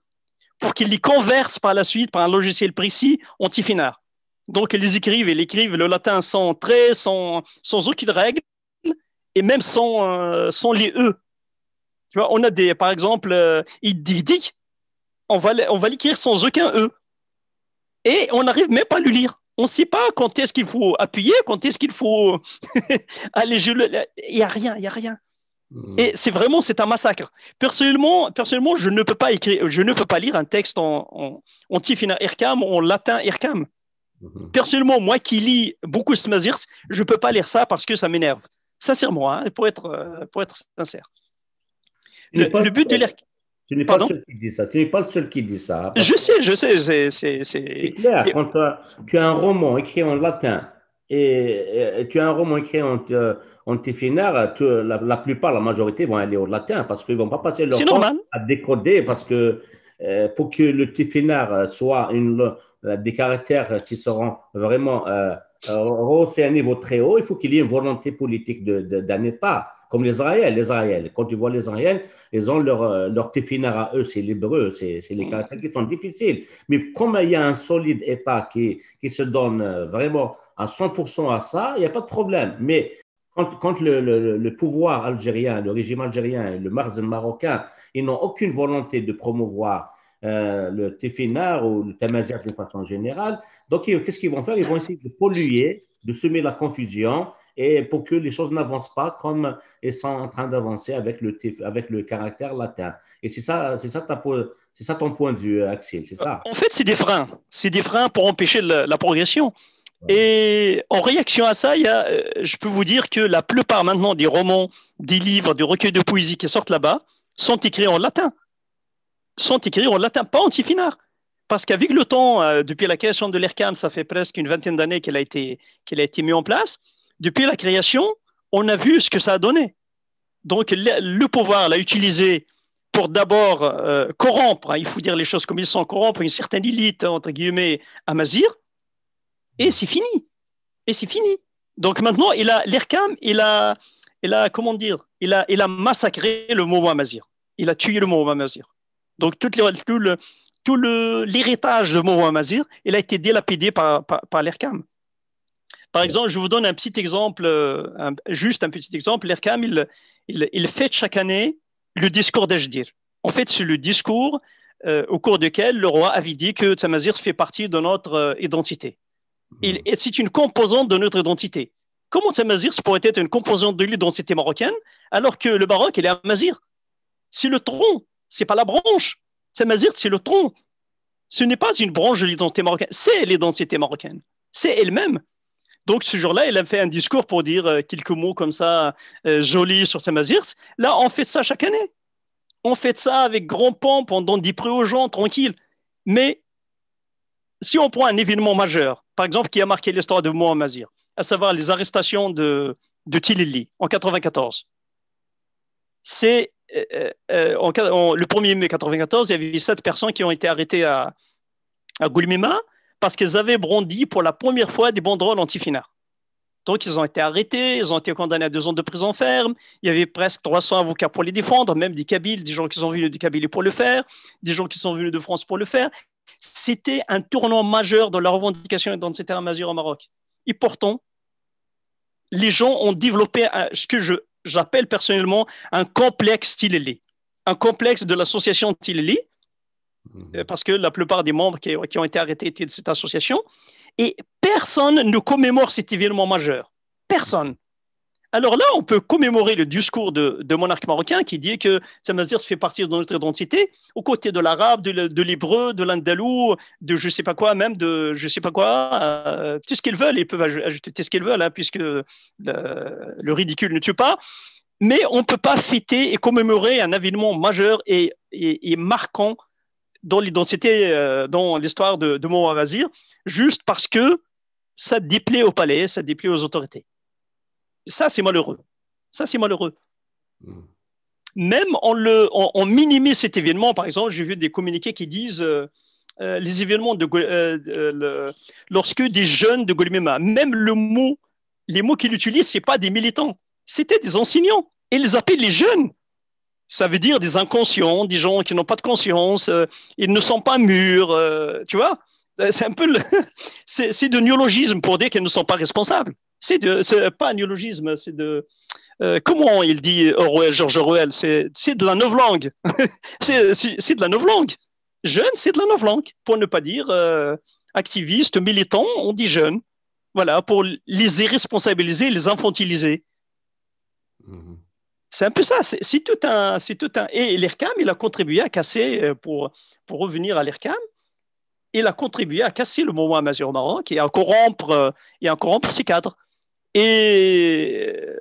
pour qu'il les converse par la suite par un logiciel précis en tifinard. Donc, ils écrivent, ils écrivent le latin sans trait, sans, aucune règle, et même sans, euh, les E. Tu vois, on a des, par exemple, euh, il dit on va, on va l'écrire sans aucun E. Et on n'arrive même pas à le lire. On ne sait pas quand est-ce qu'il faut appuyer, quand est-ce qu'il faut je le. Il n'y a rien, il n'y a rien. Hmm. Et c'est vraiment, c'est un massacre. Personnellement, personnellement, je ne peux pas écrire, je ne peux pas lire un texte en, en, en Tifina Irkam, en latin Irkam. Mhm. Personnellement, moi qui lis beaucoup de Smazirs, je ne peux pas lire ça parce que ça m'énerve. Sincèrement, hein, pour, être, euh, pour être sincère. Le, but de lire Tu n'es pas le seul qui dit ça. pas seul qui dit ça. Je sais, je sais. C'est clair. Quand euh, tu as un roman écrit en latin et, tu as un roman écrit en, euh, en la, plupart, la majorité vont aller au latin parce qu'ils ne vont pas passer leur temps à décoder parce que pour que le tiffinard soit une, euh, des caractères qui seront vraiment euh, euh, rehaussés à un niveau très haut, il faut qu'il y ait une volonté politique d'un État comme l'Israël. Israéliens. quand tu vois les Israéliens, ils ont leur, leur à eux, c'est l'hébreu, c'est les mm. caractères qui sont difficiles. Mais comme il y a un solide État qui, qui se donne vraiment à 100% à ça, il n'y a pas de problème. Mais quand, quand le, le, pouvoir algérien, le régime algérien le marzen marocain, ils n'ont aucune volonté de promouvoir euh, le Téphénard ou le tamazir de façon générale. Donc, qu'est-ce qu'ils vont faire Ils vont essayer de polluer, de semer la confusion et pour que les choses n'avancent pas comme elles sont en train d'avancer avec le, avec le caractère latin. Et c'est ça, c'est ça ça ton point de vue, Axel, c'est ça En fait, c'est des freins. C'est des freins pour empêcher la, progression. Et en réaction à ça, il y a, euh, je peux vous dire que la plupart maintenant des romans, des livres, des recueils de poésie qui sortent là-bas sont écrits en latin sont on ne l'atteint pas en tifinagh. Parce qu'avec le temps, euh, depuis la création de l'ERCAM, ça fait presque une vingtaine d'années qu'elle a, été, qu'elle a été mise en place, depuis la création, on a vu ce que ça a donné. Donc le, pouvoir l'a utilisé pour d'abord euh, corrompre, hein, il faut dire les choses comme ils sont, corrompre une certaine élite, entre guillemets, à Mazir. et c'est fini. Et c'est fini. Donc maintenant, l'ERCAM, il a, il comment dire, il a, il a massacré le mot Mazir. Il a tué le mot Mazir. Donc, tout le l'héritage de Mourou Mazir, il a été dilapidé par, par, par l'ERCAM. Par exemple, je vous donne un petit exemple, euh, juste un petit exemple. L'ERCAM, il, il, il, chaque année le discours d'Ajdir. En fait, c'est le discours euh, au cours duquel le roi avait dit que Tsamazir fait partie de notre euh, identité. Hmm. et c'est une composante de notre identité. Comment Tsamazir pourrait être une composante de l'identité marocaine alors que le baroque, il est un mazir C'est le tronc, c'est pas la branche. Samazir, c'est le tronc. Ce n'est pas une branche de l'identité marocaine, c'est l'identité marocaine. C'est elle-même. Donc ce jour-là, elle a fait un discours pour dire euh, quelques mots comme ça euh, jolis sur mazirs. Là, on fait ça chaque année. On fait ça avec grand pompe, pendant donne des aux gens, tranquille. Mais si on prend un événement majeur, par exemple, qui a marqué l'histoire de Mohamed Mazir, à savoir les arrestations de, de Tilili en 94, c'est euh, euh, euh, en, le 1er mai 1994, il y avait sept personnes qui ont été arrêtées à, à Goulmima parce qu'elles avaient brandi pour la première fois des banderoles antifinards. Donc, ils ont été arrêtés, ils ont été condamnés à deux ans de prison ferme. Il y avait presque 300 avocats pour les défendre, même des Kabyles, des gens qui sont venus du Kabylie pour le faire, des gens qui sont venus de France pour le faire. C'était un tournant majeur dans la revendication dans identitaire mesure au Maroc. Et pourtant, les gens ont développé ce que je j'appelle personnellement un complexe Tilili, un complexe de l'association Tilili, euh, mhm. parce que la plupart des membres qui, ont été arrêtés étaient de cette association, et personne ne commémore cet événement majeur. Personne. Alors là, on peut commémorer le discours de, monarque marocain qui dit que Samazir fait partie de notre identité, aux côtés de l'arabe, de l'hébreu, de l'andalou, de, je sais pas quoi, même de je sais pas quoi, euh, tout ce qu'ils veulent, ils peuvent ajouter ce qu'ils veulent, hein, puisque le, ridicule ne tue pas mais on ne peut pas fêter et commémorer un événement majeur et, marquant dans l'identité, euh, dans l'histoire de, de Azir, Juste parce que ça déplaît au palais, ça déplaît aux autorités. Ça, c'est malheureux. Ça, c'est malheureux. Hmm. Même en le, minimise cet événement. Par exemple, j'ai vu des communiqués qui disent euh, euh, les événements de, euh, lorsque des jeunes de Golimema, même le mot, les mots qu'ils utilisent, ce pas des militants, c'était des enseignants. Et ils appellent les jeunes. Ça veut dire des inconscients, des gens qui n'ont pas de conscience, ils ne sont pas mûrs, tu vois. C'est un peu c'est, c'est de néologisme pour dire qu'ils ne sont pas responsables. C'est pas un néologisme, c'est de. Euh, comment il dit Orwell, George Orwell C'est de la langue c'est de la langue Jeune, c'est de la langue Pour ne pas dire euh, activiste, militant, on dit jeune. Voilà, pour les irresponsabiliser, les infantiliser. Mm-hmm. C'est un peu ça. C'est tout un, c'est tout un. Et l'IRCAM, il a contribué à casser, euh, pour, pour revenir à l'IRCAM, il a contribué à casser le mouvement amazigh au Maroc à corrompre, et à corrompre ses cadres. Et euh,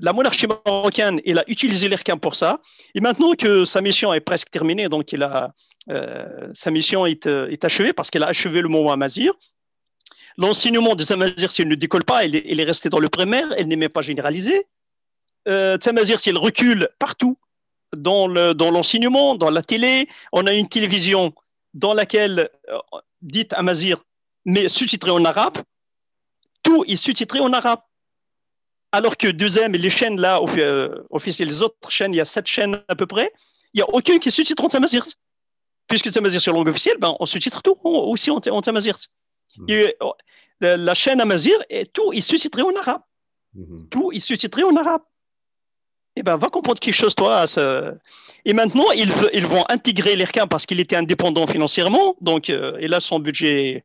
la monarchie marocaine, elle a utilisé l'IRCAM pour ça. Et maintenant que sa mission est presque terminée, donc euh, sa mission euh, est, achevée parce qu'elle a achevé le mot Amazir. L'enseignement des si s'il ne décolle pas, elle est, restée dans le primaire, elle n'est même pas généralisée. Euh, si s'il recule partout, dans l'enseignement, dans, la télé, on a une télévision dans laquelle, dit Amazir, mais sous-titrée en arabe, tout est sous-titré en arabe alors que deuxième, les chaînes là, euh, officielles, les autres chaînes, il y a sept chaînes à peu près, il n'y a aucune qui sous-titre en tamazirt. Puisque est sur langue officielle, ben, on sous-titre tout aussi en, en hmm. Et, euh, la, chaîne amazir, et tout est sous en arabe. Hmm. Tout est sous en arabe. Eh ben, va comprendre quelque chose, toi. Et maintenant, ils, ils vont intégrer l'ERCA parce qu'il était indépendant financièrement, donc il euh, a son budget,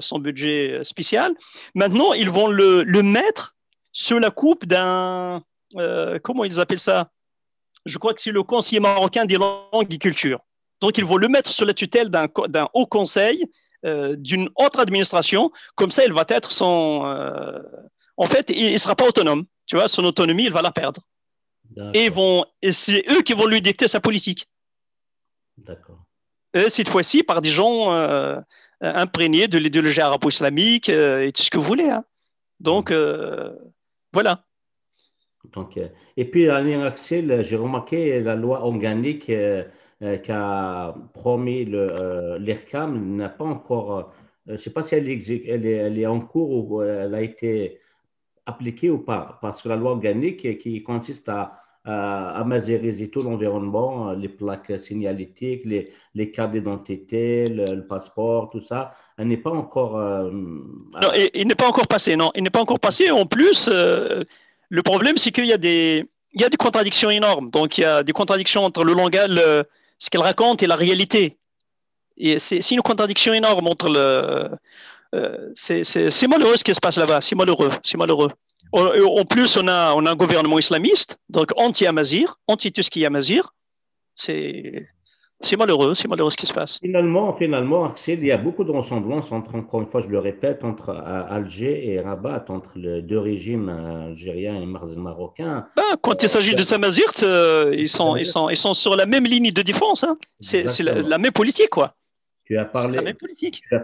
son budget spécial. Maintenant, ils vont le mettre sur la coupe d'un. Euh, comment ils appellent ça Je crois que c'est le conseiller marocain des langues et cultures. Donc, ils vont le mettre sur la tutelle d'un haut conseil, euh, d'une autre administration. Comme ça, il va être son. Euh, en fait, il ne sera pas autonome. Tu vois, son autonomie, il va la perdre. Et, vont, c'est eux qui vont lui dicter sa politique. D'accord. cette fois-ci, par des gens imprégnés de l'idéologie arabo-islamique et tout ce que vous voulez. Hein. Donc, mm. Voilà. Euh, et puis, l'année Axel, euh, j'ai remarqué la loi organique euh, qu'a promis le l'IRCAM n'a pas encore. je ne sais pas si elle, est, en cours ou elle a été appliquée ou pas, parce que la loi organique qui consiste à à et tout l'environnement, euh, les plaques signalétiques, les, les cartes d'identité, le, passeport, tout ça. Elle n'est pas encore. Euh, non, il, n'est pas encore passé, non. Il n'est pas encore passé. En plus, euh, le problème, c'est qu'il y a des. y a des contradictions énormes. Donc, il y a des contradictions entre le langage, ce qu'elle raconte et la réalité. Et c'est, une contradiction énorme entre le. c'est, c'est malheureux ce qui se passe là-bas. C'est malheureux. C'est malheureux. En plus, on a, un gouvernement islamiste, donc anti-Amazir, anti-Tuski Amazir. C'est malheureux, c'est malheureux ce qui se passe. Finalement, finalement, Axel, il y a beaucoup de ressemblances entre, encore une fois, je le répète, entre euh, Alger et Rabat, entre les deux régimes euh, algériens et marocains. Ben, quand il euh, s'agit de Samazir, ils sont, sont, ils sont sur la même ligne de défense. Hein. C'est la, même politique, quoi. Tu as parlé,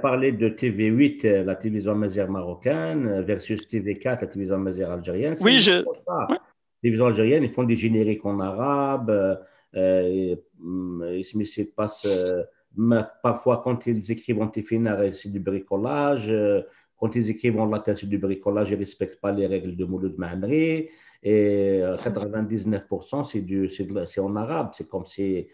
parlé de TV8, euh, la télévision mazère marocaine, euh, versus TV4, la télévision mazère algérienne. Oui, je. La télévision algérienne, ils font des génériques en arabe. Euh, euh mais parfois, quand ils écrivent en et c'est du bricolage. quand ils écrivent en latin, c'est du bricolage. Ils ne respectent pas les règles de Mouloud Mahmoud. Et 99%, c'est en arabe. C'est comme si.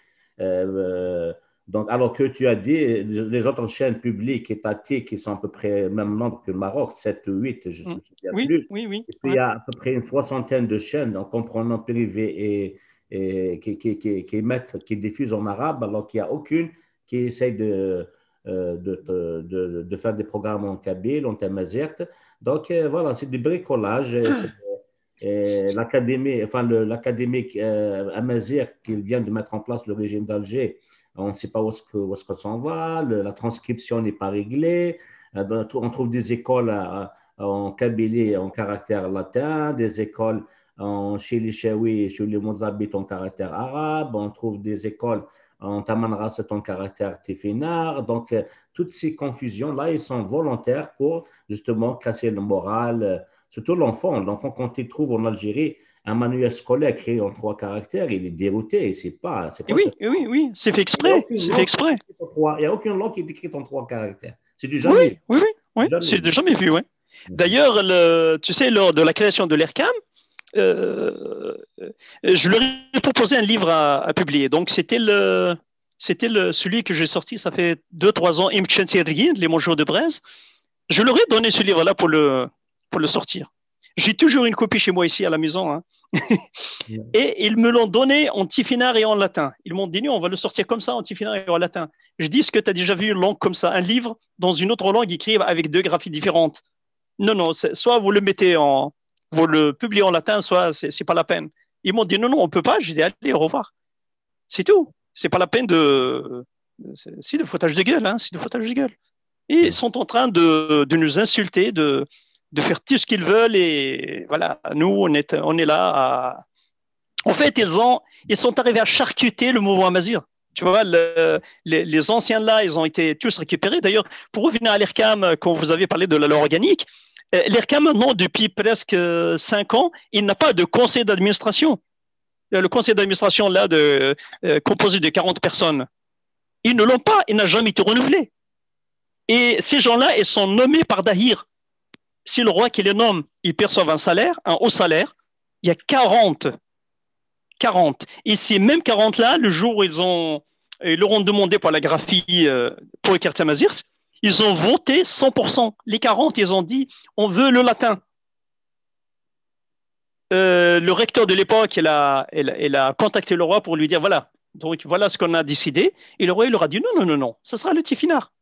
Donc, alors que tu as dit, les autres chaînes publiques étatiques qui sont à peu près le même nombre que le Maroc, 7 ou 8, je ne mm. sais plus. Oui, oui. Et il y a à peu près une soixantaine de chaînes, en comprenant privé et, qui, qui, qui diffusent en arabe, alors qu'il n'y a aucune qui essaye euh, de, de, faire des programmes en kabyle, en tamazight. Donc, euh, voilà, c'est du bricolage. L'académie, enfin, l'académie euh, qui vient de mettre en place le régime d'Alger, on ne sait pas où est-ce qu'on va, la transcription n'est pas réglée, eh ben, on trouve des écoles en kabylie en caractère latin, des écoles en, chez et chez les en caractère arabe, on trouve des écoles en Tamanra, c'est en caractère tifinagh. Donc, euh, toutes ces confusions-là, elles sont volontaires pour justement casser le moral, euh, surtout l'enfant. L'enfant, quand il trouve en Algérie, un manuel scolaire créé en trois caractères, il est dérouté. C'est pas. pas oui, oui, oui, c'est fait exprès. C'est fait exprès. Il n'y a aucune langue qui est écrite en trois caractères. C'est du jamais. Oui, oui, oui. C'est du jamais vu, mmh. D'ailleurs, tu sais, lors de la création de l'ERCAM, euh, euh, je leur ai proposé un livre à, publier. Donc, c'était le, c'était celui que j'ai sorti, ça fait 2-3 ans, Les Monjours de Braise. Je leur ai donné ce livre-là pour le, pour le sortir. J'ai toujours une copie chez moi ici à la maison. Hein. et ils me l'ont donné en tifinard et en latin. Ils m'ont dit, non, on va le sortir comme ça, en tifinard et en latin. Je dis, est-ce que tu as déjà vu une langue comme ça, un livre dans une autre langue écrit avec deux graphies différentes Non, non, soit vous le mettez en, vous le publiez en latin, soit c'est pas la peine. Ils m'ont dit, non, non, on ne peut pas. J'ai dit, allez, au revoir. C'est tout. Ce n'est pas la peine de. C'est de foutage de gueule, hein, c'est de foutage de gueule. Et ils sont en train de nous insulter, de, de faire tout ce qu'ils veulent. Et voilà, nous, on est, on est là. En fait, ils, ont, ils sont arrivés à charcuter le mouvement amazir. Tu vois, les, anciens là, ils ont été tous récupérés. D'ailleurs, pour revenir à l'IRCAM, euh, quand vous avez parlé de la loi organique, euh, l'IRCAM, non, depuis presque euh, cinq ans, il n'a pas de conseil d'administration. Le conseil d'administration, là, composé de 40 personnes, ils ne l'ont pas, il n'a jamais été renouvelé. Et ces gens-là, ils sont nommés par Dahir si le roi qui les nomme, il perçoivent un salaire, un haut salaire, il y a 40. 40. Et ces mêmes 40-là, le jour où ils, ont, leur ont demandé pour la graphie euh, pour écarter Mazirs, ils ont voté 100%. Les 40, ils ont dit on veut le latin. Euh, le recteur de l'époque, il a, il, a contacté le roi pour lui dire voilà, donc voilà ce qu'on a décidé. Et le roi, il leur a dit non, non, non, non, ce sera le Tifinard.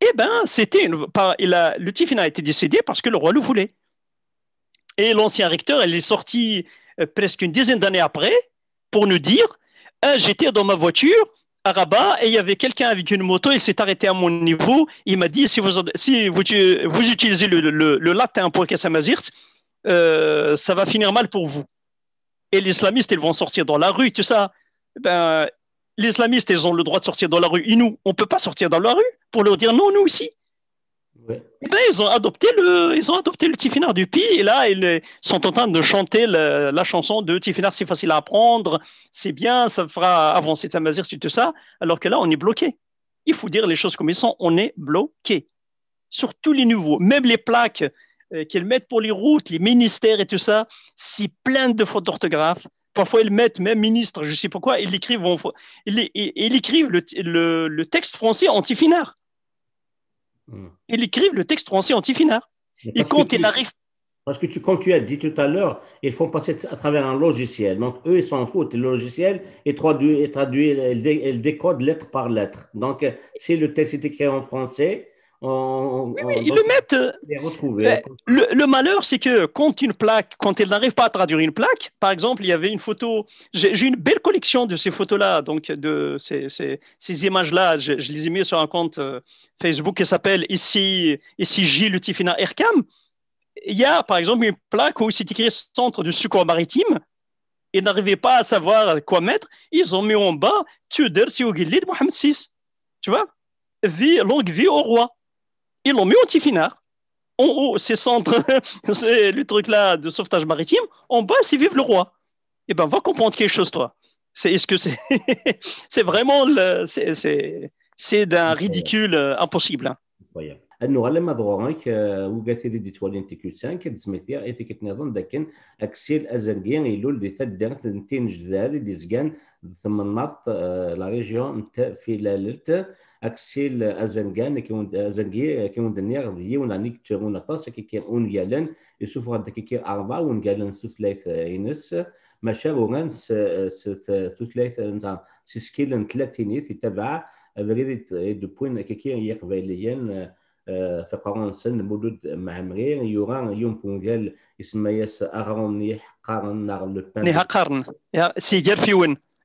Eh bien, c'était une, il a, le Tifin a été décédé parce que le roi le voulait. Et l'ancien recteur, elle est sorti euh, presque une dizaine d'années après pour nous dire ah, j'étais dans ma voiture à Rabat et il y avait quelqu'un avec une moto, il s'est arrêté à mon niveau, il m'a dit si vous, si vous, utilisez le, le, latin pour Kassamazirt, euh, ça va finir mal pour vous. Et les islamistes, ils vont sortir dans la rue, tout ça. Eh ben, les islamistes, ils ont le droit de sortir dans la rue. Et nous, on ne peut pas sortir dans la rue pour leur dire non, nous aussi. Eh ben, ils ont adopté le, ils ont adopté le du Pi et là ils sont en train de chanter la chanson de Tiffinard, c'est facile à apprendre, c'est bien, ça fera avancer sa mesure, tout ça. Alors que là, on est bloqué. Il faut dire les choses comme elles sont, on est bloqué sur tous les niveaux, même les plaques euh, qu'ils mettent pour les routes, les ministères et tout ça, c'est plein de fautes d'orthographe, Parfois, ils mettent même ministre, je sais pourquoi, ils écrivent, écrivent le, texte français anti-finard. Hmm. Ils écrivent le texte français anti-finard. Et quand il Parce que tu, comme tu as dit tout à l'heure, ils font passer à travers un logiciel. Donc, eux, ils s'en foutent. Le logiciel est traduit, et traduit il décode lettre par lettre. Donc, euh, si le texte est écrit en français, ils le mettent. Le, malheur, c'est que quand une plaque, quand elle n'arrive pas à traduire une plaque, par exemple, il y avait une photo. J'ai une belle collection de ces photos-là, donc de ces, images-là. Je, les ai mises sur un compte euh, Facebook qui s'appelle ici ici Gilles Tifina Erkam. Il y a par exemple une plaque où c'est écrit Centre du secours maritime. Ils n'arrivaient pas à savoir quoi mettre. Ils ont mis en bas Tudor Siougilid Mohamed VI. Tu vois Vie, longue vie au roi. Ils l'ont mis au Tifinard. En haut, c'est centre, le truc là de sauvetage maritime. En bas, c'est vive le roi. Eh ben, va comprendre quelque chose, toi. C'est est-ce que c'est c'est vraiment le c'est c'est d'un ridicule euh, impossible. Hein. Incroyable. اكسيل ازنغان ازنغي كيوندني غدي وناني كتشون اطاس كي كان يالن يسوف غدا كي كي اربا كان اربع ونقالن سوثلايث ينس ماشا وغان سوثلايث نتاع تلاتيني في تبع بريد دو بوين كي كي يقبليين آه، في قرن سن مولود معمري يورا يوم بونغال يسمى ياس اغرون يحقارن نار لو بان يحقارن سيجر فيون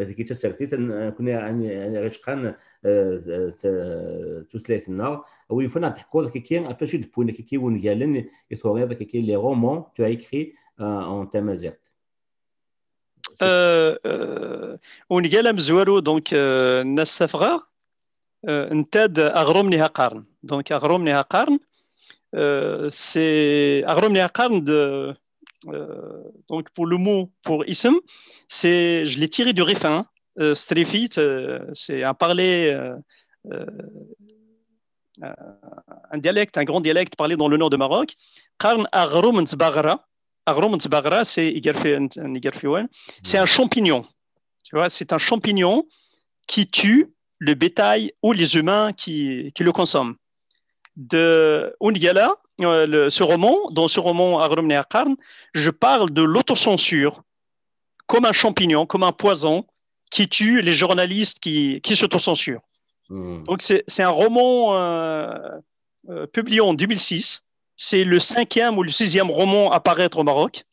ذيك الترتي كنا يعني غيشقان وي فنا تحكوا ذاك كي اباش يدبونا كي كيون قالن يثوري ذاك كي لي رومون تو ايكري اون تمازيغت ونقال مزوارو دونك الناس سافغا euh، نتاد اغروم نها قرن دونك اغروم نها قرن سي euh، اغروم نها قرن Euh, donc pour le mot pour ism, c'est je l'ai tiré du référent hein. euh, strefit, euh, c'est un parler, un dialecte, un grand dialecte parlé dans le nord de Maroc. Qarn c'est un champignon. Tu vois, c'est un champignon qui tue le bétail ou les humains qui, qui le consomment. De Ungala, euh, ce roman, dans ce roman Akarn, je parle de l'autocensure comme un champignon, comme un poison qui tue les journalistes qui, qui s'autocensurent. Hmm. Donc c'est un roman euh, euh, publié en 2006. C'est le cinquième ou le sixième roman à paraître au Maroc.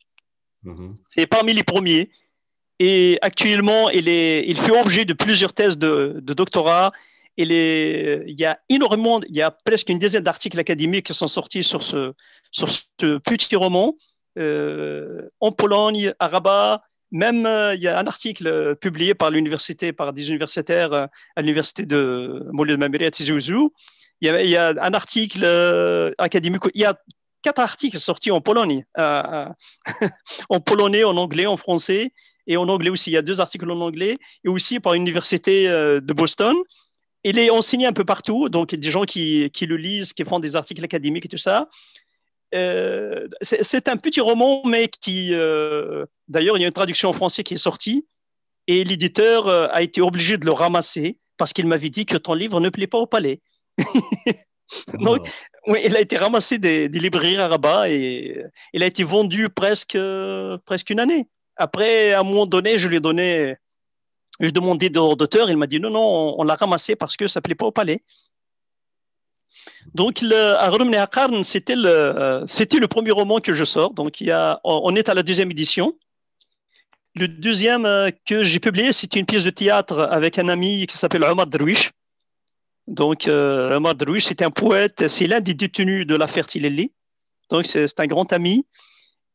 Hmm. C'est parmi les premiers. Et actuellement, il, est, il fait objet de plusieurs thèses de doctorat il, y a énormément, il y a presque une dizaine d'articles académiques qui sont sortis sur ce, sur ce petit roman. Euh, en Pologne, à Rabat, même euh, il y a un article euh, publié par l'université, par des universitaires à l'université de Moulin Mamere à Tizouzou. Il, il y, a, un article académique, il y a quatre articles sortis en Pologne, en polonais, en anglais, en français et en anglais aussi. Il y a deux articles en anglais et aussi par l'université de Boston il est enseigné un peu partout, donc des gens qui, qui le lisent, qui font des articles académiques et tout ça. Euh, c'est un petit roman, mais qui, euh, d'ailleurs, il y a une traduction en français qui est sortie, et l'éditeur euh, a été obligé de le ramasser parce qu'il m'avait dit que ton livre ne plaît pas au palais. donc, oui, il a été ramassé des, des librairies à Rabat et il a été vendu presque, presque une année. Après, à un moment donné, je lui ai donné je demandais d'auteur, il m'a dit non, non, on, l'a ramassé parce que ça ne plaît pas au palais. Donc, le, c'était le, euh, c'était le premier roman que je sors. Donc, il y a, on est à la deuxième édition. Le deuxième euh, que j'ai publié, c'est une pièce de théâtre avec un ami qui s'appelle Omar Darwish. Donc, euh, Omar Darwish, c'est un poète, c'est l'un des détenus de l'affaire Tilelli. Donc, c'est un grand ami.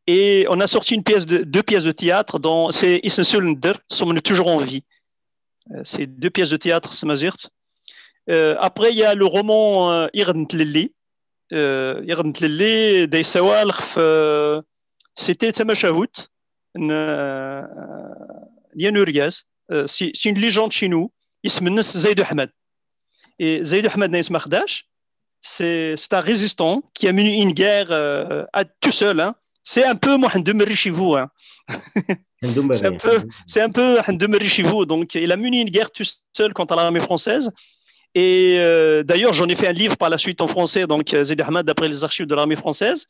Et on a sorti une pièce de, deux pièces de théâtre dont c'est Issensulender, Sommes-nous toujours en vie euh, c'est deux pièces de théâtre, Smazirt. Euh, après, il y a le roman euh, Irn Lili. Euh, des Tlili, c'était C'est une légende chez nous. s'appelle « Zayd Ahmed. Et Zayd Ahmed c'est un résistant qui a mené une guerre à, tout seul hein, c'est un peu Mohamed chez vous. Hein. c'est un peu, un chez vous. Donc, il a mené une guerre tout seul contre l'armée française. Et euh, d'ailleurs, j'en ai fait un livre par la suite en français, donc euh, Zed Ahmad, d'après les archives de l'armée française.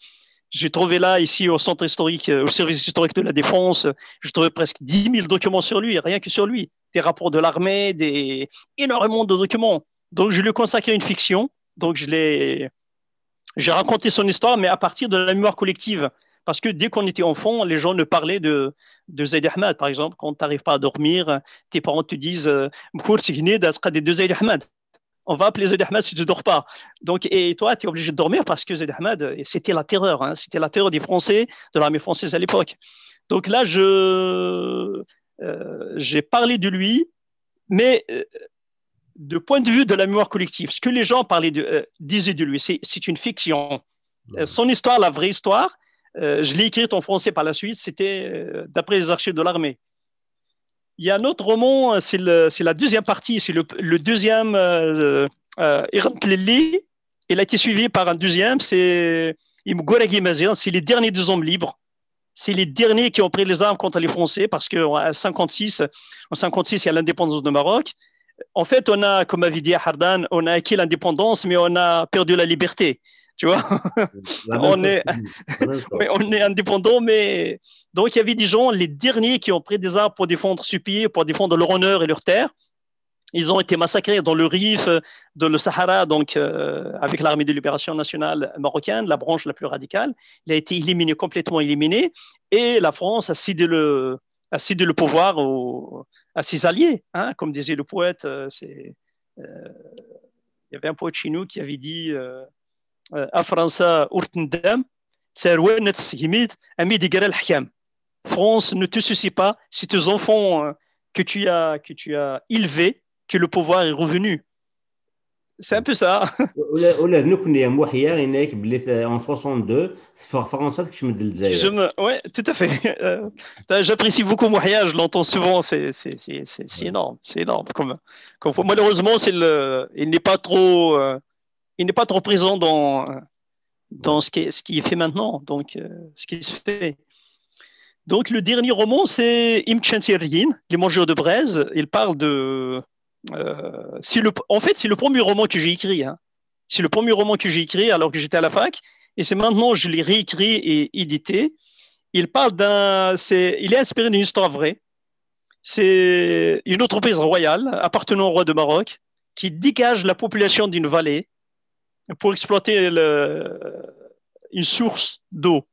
J'ai trouvé là, ici, au centre historique, euh, au service historique de la défense, j'ai trouvé presque 10 000 documents sur lui, rien que sur lui. Des rapports de l'armée, des... énormément de documents. Donc, je lui ai consacré une fiction. Donc, je l'ai. J'ai raconté son histoire, mais à partir de la mémoire collective. Parce que dès qu'on était enfant, les gens ne parlaient de, de Zayd Ahmad, par exemple. Quand tu n'arrives pas à dormir, tes parents te disent euh, de Zayd Ahmad. On va appeler Zayd Ahmad si tu ne dors pas. Donc, et toi, tu es obligé de dormir parce que Zayd Ahmad, euh, c'était la terreur. Hein. c'était la terreur des Français, de l'armée française à l'époque. Donc là, je, euh, j'ai parlé de lui, mais du de point de vue de la mémoire collective, ce que les gens parlaient de, disaient de lui, c'est une fiction. Son histoire, la vraie histoire, euh, je l'ai écrite en français par la suite, c'était euh, d'après les archives de l'armée. Il y a un autre roman, euh, c'est la deuxième partie, c'est le, deuxième Il a été suivi par un deuxième, c'est c'est les derniers deux hommes libres. C'est les derniers qui ont pris les armes contre les Français parce qu'en 56, en 56, il y a l'indépendance du Maroc. En fait, on a, comme avait dit Hardan, on a acquis l'indépendance, mais on a perdu la liberté. Tu vois on est... on est indépendant, mais. Donc, il y avait des gens, les derniers qui ont pris des armes pour défendre Supir, pour défendre leur honneur et leur terre. Ils ont été massacrés dans le Rif, de le Sahara, donc euh, avec l'armée de libération nationale marocaine, la branche la plus radicale. Il a été éliminé, complètement éliminé. Et la France a cédé le, a cédé le pouvoir à ses alliés. Hein. comme disait le poète, euh, c'est. Euh, il y avait un poète chez nous qui avait dit à ور تندام تساروان تسهميد امي ديكرا الحكام France ne te soucie pas si tes enfants que tu as, que tu as élevés, que le pouvoir est revenu. C'est un peu ça. En 62, je me... ouais, tout à fait. Euh, ben, j'apprécie beaucoup Mouhia, je l'entends souvent, c'est énorme. énorme. Comme, comme... Malheureusement, le... il n'est pas trop. Euh il n'est pas trop présent dans, dans ce, qui est, ce qui est fait maintenant, donc euh, ce qui se fait. Donc le dernier roman, c'est Imchensirin, Les Mangeurs de Braise. Il parle de... Euh, le, en fait, c'est le premier roman que j'ai écrit. Hein. C'est le premier roman que j'ai écrit alors que j'étais à la fac. Et c'est maintenant, que je l'ai réécrit et édité. Il parle d'un... il est inspiré d'une histoire vraie. C'est une entreprise royale appartenant au roi de Maroc qui dégage la population d'une vallée pour exploiter une source d'eau.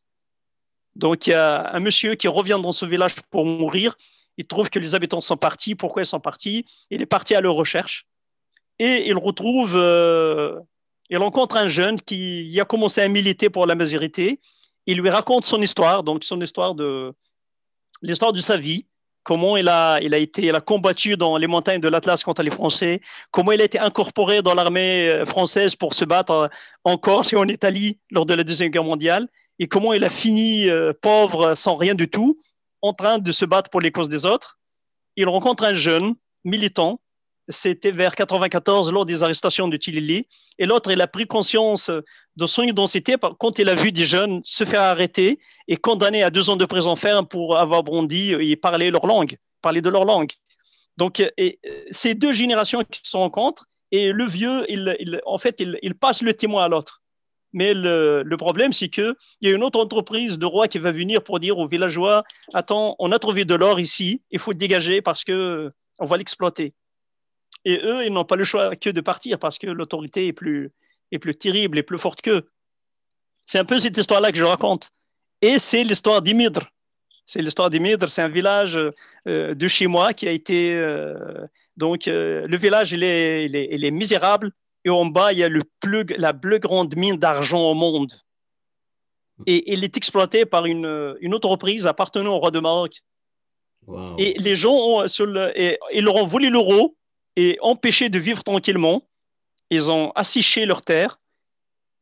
Donc il y a un monsieur qui revient dans ce village pour mourir. Il trouve que les habitants sont partis. Pourquoi ils sont partis Il est parti à leur recherche. Et il retrouve, euh, il rencontre un jeune qui a commencé à militer pour la majorité. Il lui raconte son histoire, donc son histoire de l'histoire de sa vie comment il a, il a été, il a combattu dans les montagnes de l'Atlas contre les Français, comment il a été incorporé dans l'armée euh, française pour se battre euh, en Corse et en Italie lors de la Deuxième Guerre mondiale, et comment il a fini euh, pauvre, sans rien du tout, en train de se battre pour les causes des autres. Il rencontre un jeune militant, c'était vers 94 lors des arrestations de Tilili, et l'autre, il a pris conscience de son identité quand il a vu des jeunes se faire arrêter et condamner à deux ans de prison ferme pour avoir brandi euh, et parler leur langue, parler de leur langue. Donc, euh, et, euh, ces deux générations qui se rencontrent, et le vieux, il, en fait, il, passe le témoin à l'autre. Mais le, le problème, c'est qu'il y a une autre entreprise de roi qui va venir pour dire aux villageois, attends, on a trouvé de l'or ici, il faut dégager parce qu'on va l'exploiter. Et eux, ils n'ont pas le choix que de partir parce que l'autorité est plus, et plus terrible et plus forte qu'eux. C'est un peu cette histoire-là que je raconte. Et c'est l'histoire d'Imidr. C'est l'histoire d'Imidr, c'est un village euh, euh, de chez moi qui a été. Euh, donc, le village, il est, misérable. Et en bas, il y a le plus, la plus grande mine d'argent au monde. Et il est exploité par une, une entreprise appartenant au roi de Maroc. Et les gens ont, sur et, ils leur ont volé l'euro et empêché de vivre tranquillement. Ils ont assiché leurs terres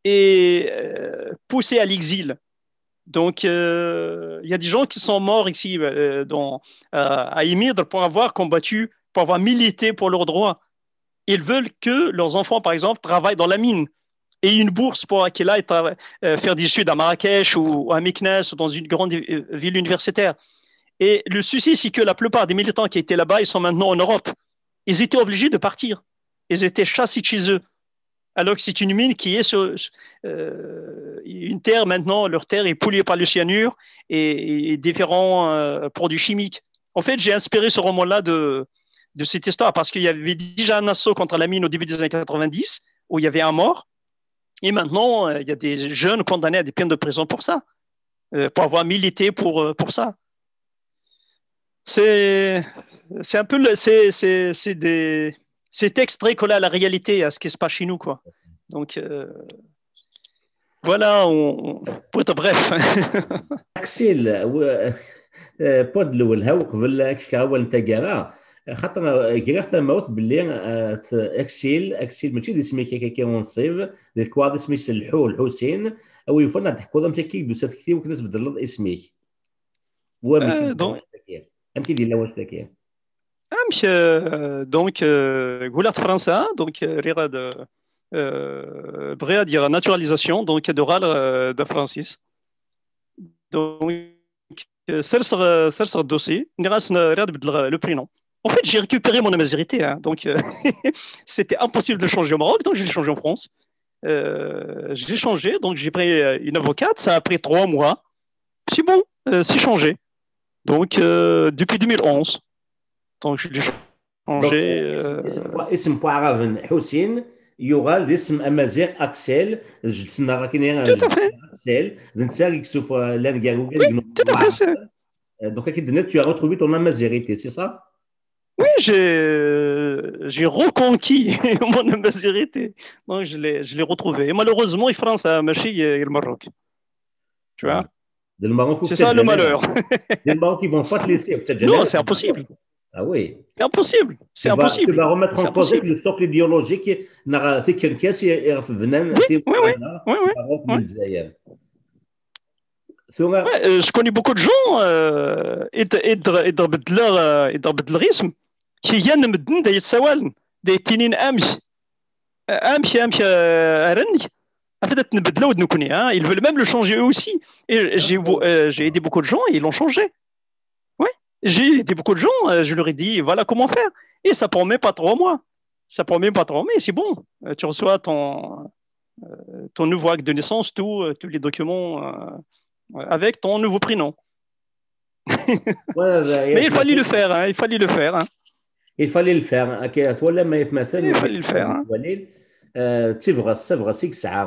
et euh, poussé à l'exil. Donc, euh, il y a des gens qui sont morts ici euh, à Ymir pour avoir combattu, pour avoir milité pour leurs droits. Ils veulent que leurs enfants, par exemple, travaillent dans la mine et une bourse pour qu'ils aillent faire des études à Marrakech ou, à Meknès ou dans une grande ville universitaire. Et le souci, c'est que la plupart des militants qui étaient là-bas, ils sont maintenant en Europe. Ils étaient obligés de partir ils étaient chassés chez eux. Alors que c'est une mine qui est sur, euh, une terre maintenant, leur terre est polluée par le cyanure et, différents euh, produits chimiques. En fait, j'ai inspiré ce roman-là de, cette histoire parce qu'il y avait déjà un assaut contre la mine au début des années 90 où il y avait un mort. Et maintenant, euh, il y a des jeunes condamnés à des peines de prison pour ça, pour avoir milité pour, pour ça. C'est un peu c'est des, C'est très collé à la réalité, à ce qui se passe chez nous, quoi. Donc euh, voilà, on... pour être bref. اكسيل بود الهو قبل كشكا vous التقارا خاطر كيغا ثماوت باللي اكسيل اكسيل ماشي دي سمي كيكا كي ونصيب ديال الكواد اسمي سلحو الحسين او يفنا تحكو ضم كي دوسات كثير وكنت تبدل اسميك هو ماشي امكي ديال واش تاكير Ah, euh, donc, Goulard euh, goulard français, donc دونك donc بغي ادير dire naturalisation Donc, euh, de francis donc Francis. Donc, dossier نغاس dossier. بدل le prénom. En fait, j'ai récupéré mon amazérité, hein, donc c'était impossible de changer au Maroc, donc j'ai changé en France. j'ai changé, donc j'ai pris une avocate, ça a pris trois mois. C'est bon, c'est changé. Donc depuis 2011. Donc je j'ai, euh, et c'est un poireau de Hussein. Il y aura l'issue Amazigh Axel. Tu n'as pas quinze ans. Axel, c'est un truc sur le lien. Tu t'es passé. Donc à qui tu as retrouvé ton Amazighité, c'est ça Oui, j'ai, j'ai reconquis mon Amazighité. Donc je l'ai, je l'ai retrouvé. Malheureusement, en France, machin, il y a le Maroc. Tu vois ah. C'est ça le malheur. Les Marocains vont pas te laisser. Non, c'est impossible. Ah oui. C'est impossible. C'est impossible. Tu vas remettre en cause le socle biologique n'a pas fait qu'une caisse et a fait venir. Oui, oui, oui. Euh, je connais beaucoup de gens euh, et dans le rythme qui viennent de me dire des sawan, des tinin amj, amj, amj, arani. Après, d'être de nous connaître, hein. ils veulent même le changer eux aussi. Et j'ai ah, euh, aidé beaucoup de gens et ils l'ont changé. J'ai été beaucoup de gens, euh, je leur ai dit, voilà comment faire. Et ça prend promet pas trop, mois. Ça prend même pas trop, mais c'est bon. Euh, tu reçois ton, euh, ton nouveau acte de naissance, tout, tous les documents avec ton nouveau prénom. Mais il fallait le faire, hein, il fallait le faire. Hein. Il fallait le faire. Il hein. il fallait le faire. vrai que ça a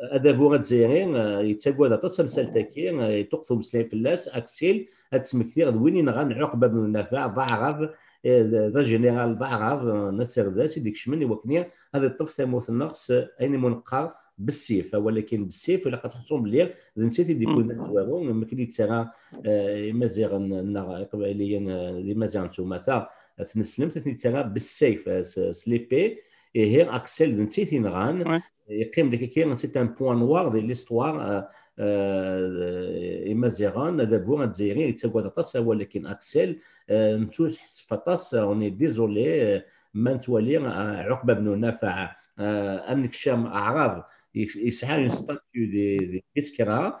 ادافو غتزيري آه، يتاكواد اطاس مسالتاكي آه، يتوقفوا مسلاي فلاس اكسيل غتسمكتي غد وين غان عقبه بن النافع ضاع غاف آه، ذا جينيرال ضاع غاف نسير ذا سيدي كشمن وكنيا هذا الطفل ثموت النقص اين منقى بالسيف ولكن بالسيف الا بالليل بلي نسيتي دي كوين زوارو ما كلي تسرا مزيغ نغ قباليا لي مزيغ نتوما تا تنسلم تسرا بالسيف سليبي اهي اكسل دن سي يقيم ديك كاين سي ان بوان نوار دي ليستوار إمازيغان هذا بو الجزائري يتسواد اطاس ولكن اكسل نتو تحس فطاس اوني ديزولي ما نتولي عقبه بن نافع امنك الشام اعراب يسعى اون ستاتيو دي ديسكرا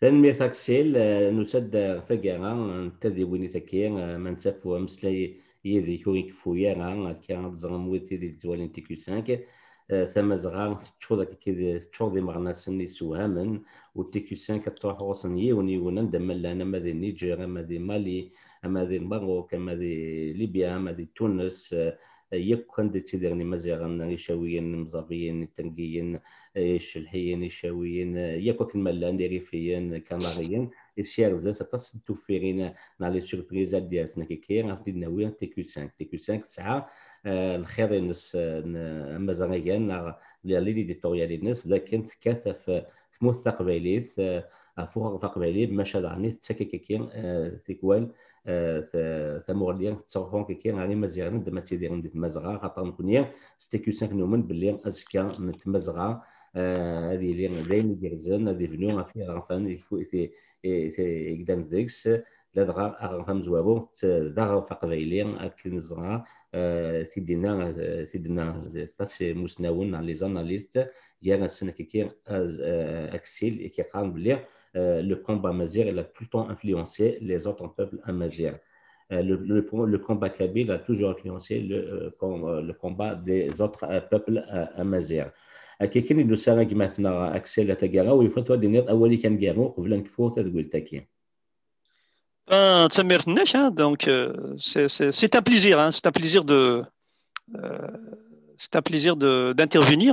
تنميرت أكسيل آه، نسد فقيرا نتذي ويني ثكي آه، ما نتافو أمسلاي يذي كون كفويا غا كان تزغم ويد تيدي الزوالين تيكو سانك آه، ثم زغا تشوضا كي تشوض مغناسن يسوهامن والتيكو 5 كتروح غوصن يون يون ندم لنا ما ذي النيجر اما ذي مالي اما ذي المغرب اما ذي ليبيا اما ذي تونس يكون دي تيدرني مزيغان ريشاويين مزافيين التنقيين الشلحيين آه، الشاويين يكو كما لا ريفيين كناريين السيرف ذات تاس توفيرين على لي سوربريزات ديالتنا كي كاين غادي ناوي تي كيو 5 تي كيو 5 تسعه الخير ينس نس مزريان ليديتوريال الناس لكن تكات في ثموث تقبيليت فوق قبيلي مشى عني تسكي كي كاين تيكوال ثمورليان تصرفون كي كان غادي مزيان دما تيدير ديت مزغا خاطر نكون ستي كيو ستيكيوسانك نومن باللي ازكا نتمزغا هذه آه، اللي دايما يدير زون هذه فنو في غرفان يفو في في قدام ديكس لا دغا غرفه زوابو دغا فقبيلي اكل زغا في آه، دينا تيدينا تيدينا تاتش مسناون لي زاناليست يا السنه كي كي آه، اكسيل كي قام بلي Euh, le combat amazigh a tout le temps influencé les autres peuples euh, amazigh. le, combat kabyle a toujours influencé le, euh, combat des autres peuples amazigh. كي كاين دو ساغا كيما مثلا اكسيل تاكارا ويفوت وادي نيط اولي كان كارو قبل نكفو تقول تاكي Samir Nesh, hein, donc c'est un plaisir, hein, c'est un plaisir de, c'est un plaisir d'intervenir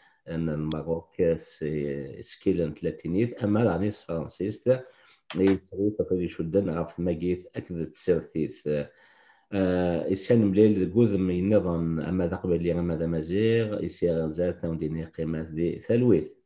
ان المغرب سكيلن 30 اما راني رانيس فرانسيس يتسوي تفري شدن غف ماكيت اكد تسيرتيث آه، إسان مليل دي من نظام أما ذا قبل أما ذا مزيغ إسير زاد ثاون ديني قيمات دي ثلويث